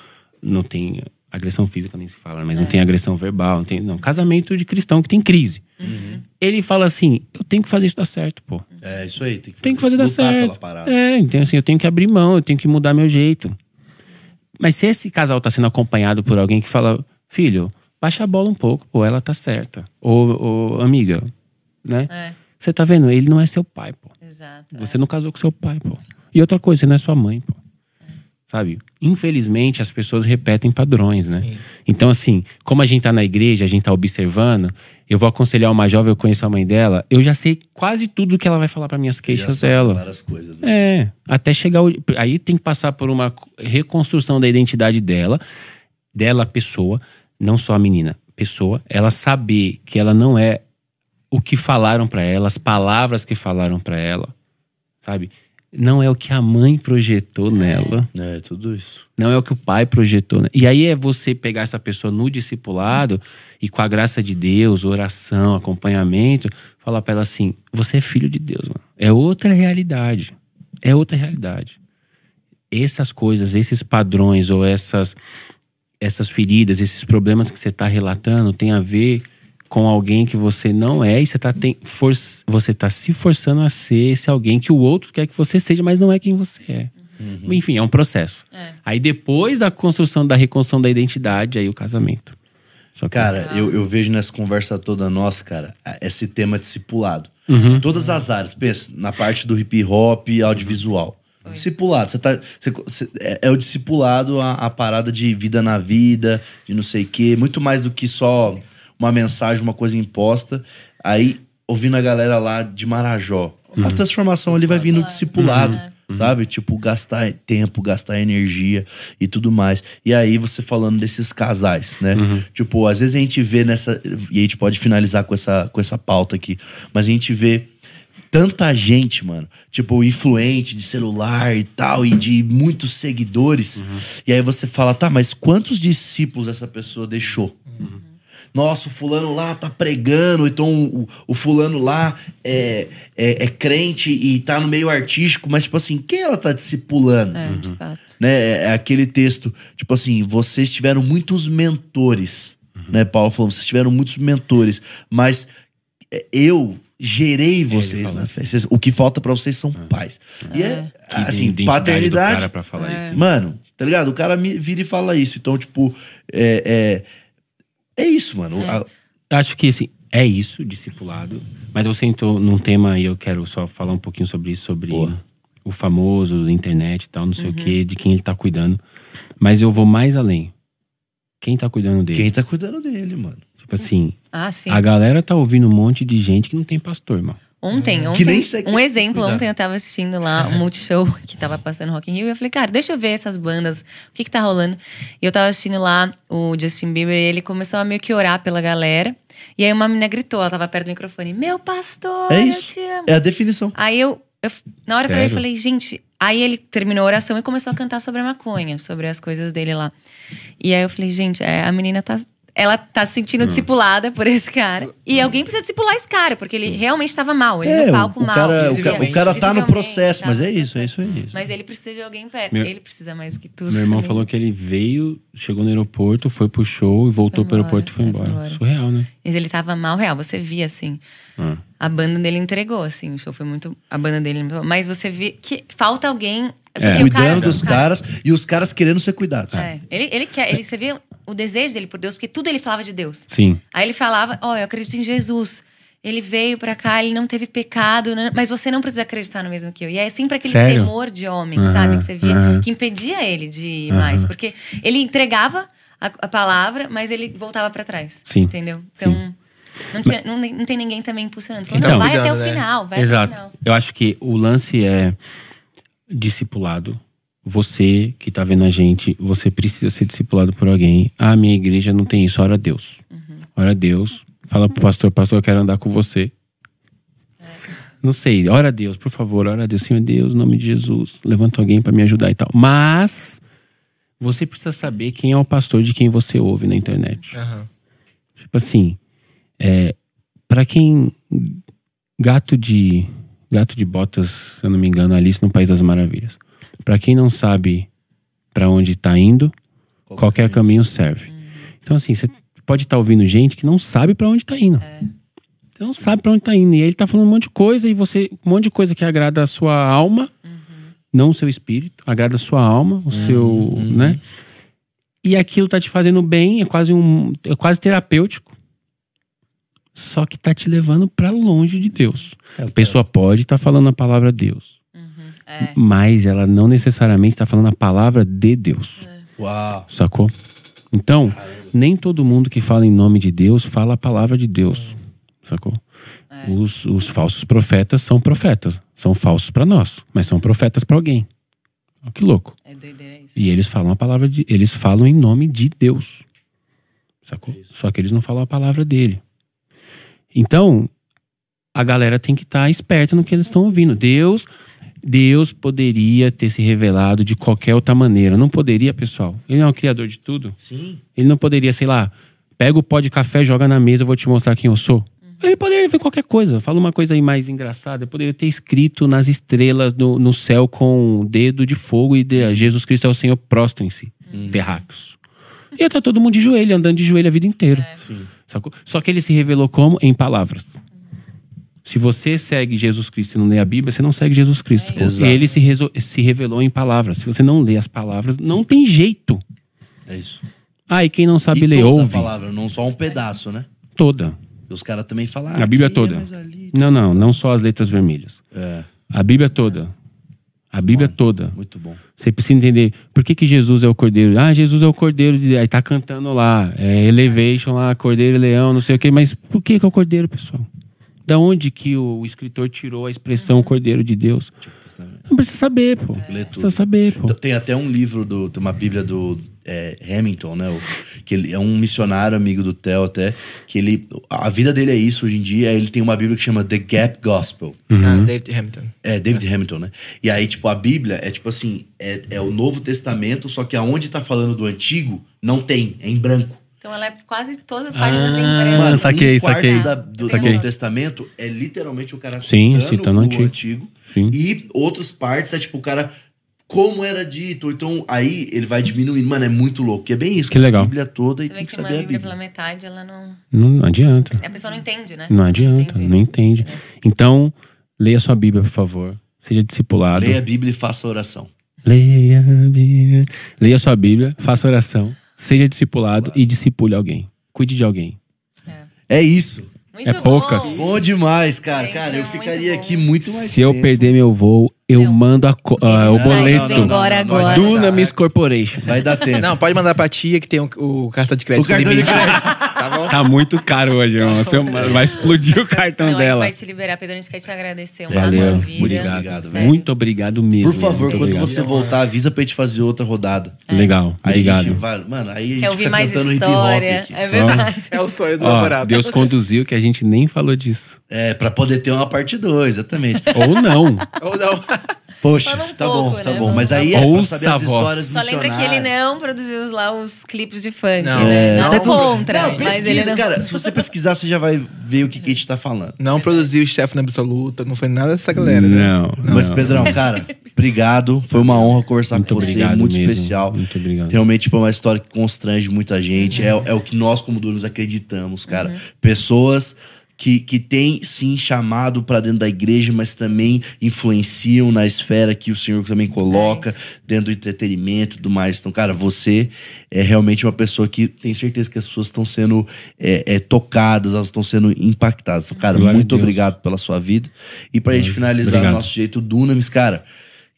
não tem Agressão física nem se fala, né? mas é. não tem agressão verbal, não tem. Não, casamento de cristão que tem crise. Uhum. Ele fala assim: eu tenho que fazer isso dar certo, pô. É, isso aí, tem que fazer, tem que fazer dar certo. É, então assim, eu tenho que abrir mão, eu tenho que mudar meu jeito. Mas se esse casal tá sendo acompanhado por alguém que fala, filho, baixa a bola um pouco, pô, ela tá certa. Ou, ou amiga, né? É. Você tá vendo? Ele não é seu pai, pô. Exato. Você é. não casou com seu pai, pô. E outra coisa, você não é sua mãe, pô sabe? Infelizmente as pessoas repetem padrões, né? Sim. Então assim, como a gente tá na igreja, a gente tá observando, eu vou aconselhar uma jovem, eu conheço a mãe dela, eu já sei quase tudo que ela vai falar para minhas queixas já dela. Várias coisas, né? É, até chegar aí tem que passar por uma reconstrução da identidade dela, dela pessoa, não só a menina, pessoa, ela saber que ela não é o que falaram para ela, as palavras que falaram para ela, sabe? não é o que a mãe projetou é. nela. É, tudo isso. Não é o que o pai projetou. Né? E aí é você pegar essa pessoa no discipulado e com a graça de Deus, oração, acompanhamento, falar para ela assim: você é filho de Deus, mano. É outra realidade. É outra realidade. Essas coisas, esses padrões ou essas essas feridas, esses problemas que você está relatando tem a ver com alguém que você não é e você está você tá se forçando a ser esse alguém que o outro quer que você seja, mas não é quem você é. Uhum. Enfim, é um processo. É. Aí depois da construção, da reconstrução da identidade, aí o casamento. Que... Cara, ah. eu, eu vejo nessa conversa toda nossa, cara, é, esse tema discipulado. Uhum. Todas as áreas, pensa, na parte do hip hop, audiovisual. Foi. Discipulado, você tá. é, é, o discipulado a, a, parada de vida na vida, de não sei o quê, muito mais do que só uma mensagem, uma coisa imposta. Aí, ouvindo a galera lá de Marajó, uhum. a transformação ali vai vir no uhum. discipulado. Uhum sabe? Tipo, gastar tempo, gastar energia e tudo mais. E aí você falando desses casais, né? Uhum. Tipo, às vezes a gente vê nessa. E a gente pode finalizar com essa, com essa pauta aqui, mas a gente vê. Tanta gente, mano. Tipo, influente de celular e tal, e de muitos seguidores. Uhum. E aí você fala, tá, mas quantos discípulos essa pessoa deixou? Uhum nossa, o fulano lá tá pregando, então o, o fulano lá é, é, é, crente e tá no meio artístico, mas, tipo assim, quem ela tá discipulando? É, de fato. Né? É, é aquele texto, tipo assim, vocês tiveram muitos mentores, uhum. né? Paulo falou, vocês tiveram muitos mentores, mas é, eu gerei vocês na fé. O que falta para vocês são é. pais. É. E é, assim, paternidade. Do cara pra falar é. isso. Mano, tá ligado? O cara me vira e fala isso. Então, tipo, é, é isso, mano. É. A... Acho que assim, é isso, discipulado. Mas você entrou num tema e eu quero só falar um pouquinho sobre isso, sobre Porra. o famoso, internet e tal, não sei uhum. o quê, de quem ele tá cuidando. Mas eu vou mais além. Quem tá cuidando dele? Quem tá cuidando dele, mano. Tipo assim, ah, a galera tá ouvindo um monte de gente que não tem pastor, irmão. Ontem, uhum. ontem, que nem sei um exemplo, ontem eu tava assistindo lá um multishow que tava passando Rock in Rio e eu falei, cara, deixa eu ver essas bandas, o que que tá rolando? E eu tava assistindo lá o Justin Bieber e ele começou a meio que orar pela galera. E aí uma menina gritou, ela tava perto do microfone, meu pastor, é isso. eu te amo. É a definição. Aí eu, eu na hora Sério? eu falei, gente, aí ele terminou a oração e começou a cantar sobre a maconha, sobre as coisas dele lá. E aí eu falei, gente, é, a menina tá ela tá se sentindo hum. discipulada por esse cara. E hum. alguém precisa discipular esse cara, porque ele realmente estava mal. Ele é, no palco o mal. Cara, o, cara, o cara tá no processo, tá. mas é isso, é isso, é isso. Mas ele precisa de alguém perto. Meu, ele precisa mais do que tudo. Meu irmão falou que ele veio, chegou no aeroporto, foi pro show e voltou pro aeroporto e foi embora. embora. Surreal, né? Mas ele tava mal, real. Você via, assim. Ah. A banda dele entregou, assim. O show foi muito. A banda dele. Mas você vê que falta alguém é. Cuidando cara, dos caras e os caras querendo ser cuidados. É. Ele, ele quer, ele, você vê o desejo dele por Deus, porque tudo ele falava de Deus. Sim. Aí ele falava: Ó, oh, eu acredito em Jesus. Ele veio para cá, ele não teve pecado, né, mas você não precisa acreditar no mesmo que eu. E é sempre aquele Sério? temor de homem, uhum, sabe? Que você via, uhum. que impedia ele de ir uhum. mais. Porque ele entregava a, a palavra, mas ele voltava para trás. Sim. Entendeu? Então. Sim. Não, tinha, não, não, tem ninguém também impulsionando. Falando, então, vai cuidado, até o né? final, vai Exato. até o final. Eu acho que o lance é discipulado você que está vendo a gente, você precisa ser discipulado por alguém. Ah, minha igreja não tem isso. Ora a Deus. Uhum. Ora a Deus. Fala pro pastor, pastor, eu quero andar com você. É. Não sei, ora a Deus, por favor, ora a Deus, Senhor Deus, em nome de Jesus, levanta alguém para me ajudar e tal. Mas você precisa saber quem é o pastor de quem você ouve na internet. Uhum. Tipo assim, é, para quem gato de gato de botas, se eu não me engano, Alice no País das Maravilhas. Para quem não sabe para onde está indo, qualquer, qualquer caminho serve. Uhum. Então, assim, você pode estar tá ouvindo gente que não sabe para onde está indo. É. Você não sabe para onde está indo. E aí ele está falando um monte de coisa e você. Um monte de coisa que agrada a sua alma, uhum. não o seu espírito, agrada a sua alma, o uhum. seu. né? E aquilo tá te fazendo bem, é quase um. É quase terapêutico. Só que tá te levando para longe de Deus. É, a pessoa pode estar tá falando a palavra Deus é. Mas ela não necessariamente está falando a palavra de Deus. É. Uau. Sacou? Então, nem todo mundo que fala em nome de Deus fala a palavra de Deus. Sacou? É. Os, os falsos profetas são profetas. São falsos para nós, mas são profetas para alguém. que louco. É doideira isso. E eles falam a palavra de. Eles falam em nome de Deus. Sacou? É Só que eles não falam a palavra dele. Então, a galera tem que estar tá esperta no que eles estão ouvindo. Deus Deus poderia ter se revelado de qualquer outra maneira. Não poderia, pessoal. Ele não é o criador de tudo. Sim. Ele não poderia, sei lá, pega o pó de café, joga na mesa, eu vou te mostrar quem eu sou. Uhum. Ele poderia ver qualquer coisa. Fala uma coisa aí mais engraçada. Ele poderia ter escrito nas estrelas, no, no céu, com o um dedo de fogo e de, uhum. Jesus Cristo é o Senhor, prostrem-se, uhum. terráqueos. E ia tá estar todo mundo de joelho, andando de joelho a vida inteira. É. Só que ele se revelou como? Em palavras. Se você segue Jesus Cristo e não lê a Bíblia, você não segue Jesus Cristo. É porque ele se, se revelou em palavras. Se você não lê as palavras, não tem jeito. É isso. Ah, e quem não sabe e ler, toda ouve. palavra, não só um pedaço, né? Toda. Os caras também falaram. Ah, a Bíblia é, toda. É não, não, não só as letras vermelhas. É. A Bíblia toda. A Bíblia bom, toda. Muito bom. Você precisa entender por que, que Jesus é o Cordeiro. Ah, Jesus é o Cordeiro. De... Aí tá cantando lá, é Elevation lá, Cordeiro e Leão, não sei o quê. Mas por que, que é o Cordeiro, pessoal? Da onde que o escritor tirou a expressão uhum. Cordeiro de Deus? Tipo, não precisa saber, pô. precisa saber, pô. Tem até um livro, do, tem uma bíblia do é, Hamilton, né? O, que ele é um missionário amigo do Theo até, que ele... A vida dele é isso hoje em dia. Ele tem uma bíblia que chama The Gap Gospel. Uhum. Ah, David Hamilton. É, David é. Hamilton, né? E aí, tipo, a bíblia é tipo assim, é, é o Novo Testamento, só que aonde tá falando do Antigo, não tem, é em branco. Então ela é quase todas as páginas ah, em Mano, saquei, um saquei. Da, do Novo Testamento é literalmente o cara Sim, citando, então o antigo. antigo Sim. E outras partes é tipo o cara como era dito. Então, aí ele vai diminuindo. Mano, é muito louco. Que é bem isso. Que legal. A Bíblia toda e Você tem que, que saber a Bíblia. Bíblia pela metade, ela não... Não adianta. A pessoa não entende, né? Não adianta, não entende. Não entende. É. Então, leia sua Bíblia, por favor. Seja discipulado. Leia a Bíblia e faça oração. Leia a Bíblia. Leia sua Bíblia, faça oração. Seja discipulado e discipule alguém. Cuide de alguém. É, é isso. Muito é poucas. Bom demais, cara. Gente, cara, eu é ficaria muito aqui muito mais Se tempo. eu perder meu voo, eu não. mando a, uh, o boleto. Não, não, Dunamis Corporation. Vai dar tempo. Não, pode mandar pra tia que tem o, o cartão de crédito. O cartão de crédito. Tá, tá muito caro hoje, irmão. Você vai explodir o cartão dela. A gente vai te liberar, Pedro. A gente quer te agradecer. Uma Valeu. Obrigado. muito obrigado mesmo. Por favor, quando obrigado. você voltar, avisa pra gente fazer outra rodada. É. Legal. Aí obrigado. Gente, vai, mano, aí a gente quer ouvir mais história. É verdade. É o sonho do namorado. Deus conduziu que a gente nem falou disso. É, pra poder ter uma parte 2, exatamente. Ou não. Ou não. Poxa, um tá pouco, tá né? bom, né? tá bom. Mas aí é Ouça pra saber as histórias Só lembra que ele não produziu lá os clipes de funk, não, né? É, não, não contra. Não, pesquisa, não... cara. Se você pesquisar, você já vai ver o que, que a gente tá falando. Não produziu o chefe na absoluta, não foi nada dessa galera. Né? Não. não Mas, Pedrão, cara, obrigado. Foi uma honra conversar muito com você. Muito mesmo. especial. Muito obrigado. Realmente, tipo, é uma história que constrange muita gente. Uhum. É, é, o que nós, como donos, acreditamos, cara. Uhum. Pessoas que, que tem sim chamado para dentro da igreja, mas também influenciam na esfera que o Senhor também coloca dentro do entretenimento e tudo mais. Então, cara, você é realmente uma pessoa que tem certeza que as pessoas estão sendo é, é, tocadas, elas estão sendo impactadas. Então, cara, Glória muito obrigado pela sua vida. E pra gente finalizar o nosso jeito Dunamis, cara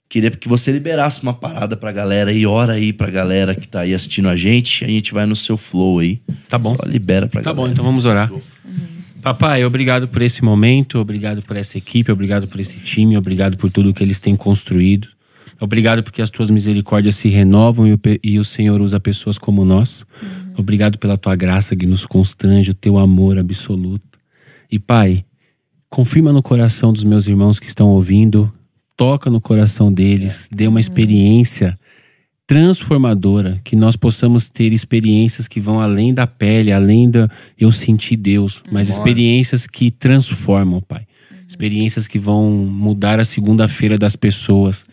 queria que você liberasse uma parada pra galera e ora aí pra galera que tá aí assistindo a gente. A gente vai no seu flow aí. Tá bom. Só libera pra tá galera. Tá bom, então vamos orar. Uhum. Papai, obrigado por esse momento, obrigado por essa equipe, obrigado por esse time, obrigado por tudo que eles têm construído. Obrigado porque as tuas misericórdias se renovam e o, e o Senhor usa pessoas como nós. Uhum. Obrigado pela tua graça que nos constrange, o teu amor absoluto. E Pai, confirma no coração dos meus irmãos que estão ouvindo, toca no coração deles, dê uma experiência transformadora, que nós possamos ter experiências que vão além da pele, além da eu senti Deus, mas Bora. experiências que transformam, Pai. Uhum. Experiências que vão mudar a segunda-feira das pessoas.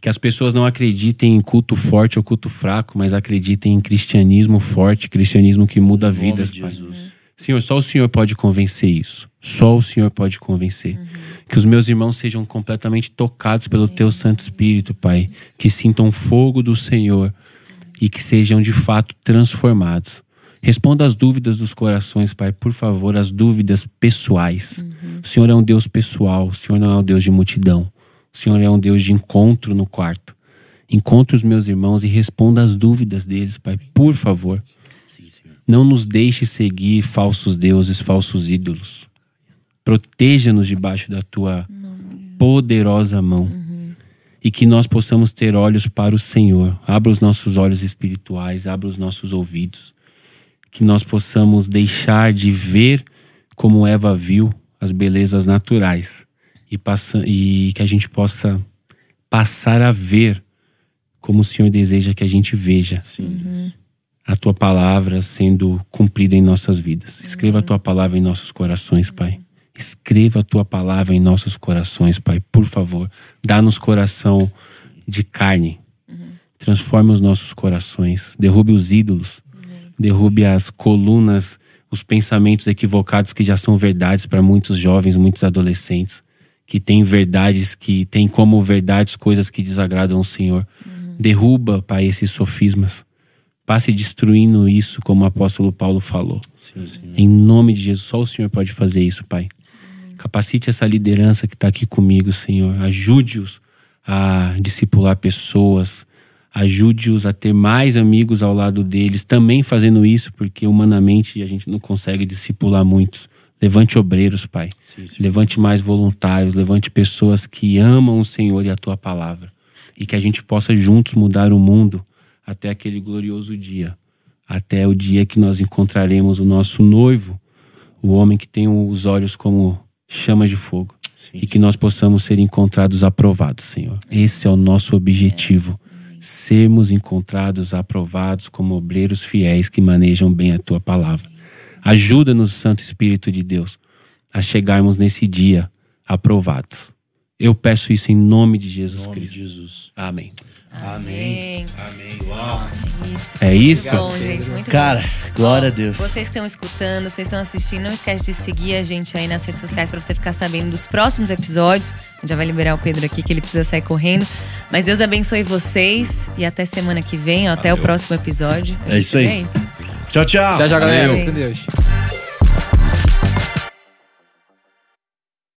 Que as pessoas não acreditem em culto forte ou culto fraco, mas acreditem em cristianismo forte, cristianismo que muda vidas, Pai. Jesus. Senhor, só o Senhor pode convencer isso. Só o Senhor pode convencer. Uhum. Que os meus irmãos sejam completamente tocados pelo Teu Santo Espírito, Pai. Que sintam fogo do Senhor e que sejam de fato transformados. Responda às dúvidas dos corações, Pai, por favor, as dúvidas pessoais. Uhum. O Senhor é um Deus pessoal, o Senhor não é um Deus de multidão. O Senhor é um Deus de encontro no quarto. Encontre os meus irmãos e responda às dúvidas deles, Pai, por favor. Não nos deixe seguir falsos deuses, falsos ídolos. Proteja-nos debaixo da tua poderosa mão. E que nós possamos ter olhos para o Senhor. Abra os nossos olhos espirituais, abra os nossos ouvidos. Que nós possamos deixar de ver como Eva viu as belezas naturais. E, passa, e que a gente possa passar a ver como o Senhor deseja que a gente veja. Sim. Uhum a tua palavra sendo cumprida em nossas vidas. Escreva a tua palavra em nossos corações, Pai. Escreva a tua palavra em nossos corações, Pai, por favor. Dá-nos coração de carne. Transforme os nossos corações. Derrube os ídolos. Derrube as colunas, os pensamentos equivocados que já são verdades para muitos jovens, muitos adolescentes, que têm verdades, que têm como verdades coisas que desagradam o Senhor. Derruba, Pai, esses sofismas passe destruindo isso, como o apóstolo Paulo falou. Sim, sim. Em nome de Jesus, só o Senhor pode fazer isso, Pai. Capacite essa liderança que está aqui comigo, Senhor. Ajude-os a discipular pessoas. Ajude-os a ter mais amigos ao lado deles, também fazendo isso, porque humanamente a gente não consegue discipular muitos. Levante obreiros, Pai. Sim, levante mais voluntários, levante pessoas que amam o Senhor e a tua palavra. E que a gente possa juntos mudar o mundo até aquele glorioso dia, até o dia que nós encontraremos o nosso noivo, o homem que tem os olhos como chamas de fogo. Sim, e que nós possamos ser encontrados aprovados, Senhor. Esse é o nosso objetivo. Sermos encontrados aprovados como obreiros fiéis que manejam bem a tua palavra. Ajuda-nos, Santo Espírito de Deus, a chegarmos nesse dia aprovados. Eu peço isso em nome de Jesus nome Cristo. De Jesus. Amém. Amém. Amém. Uau. É isso? Muito bom, gente. Muito Cara, bom. glória a Deus. Vocês estão escutando, vocês estão assistindo, não esquece de seguir a gente aí nas redes sociais para você ficar sabendo dos próximos episódios. A gente já vai liberar o Pedro aqui, que ele precisa sair correndo. Mas Deus abençoe vocês e até semana que vem, ó, até o próximo episódio. É isso aí. Tchau, tchau. Tchau, tchau, galera. Com Deus.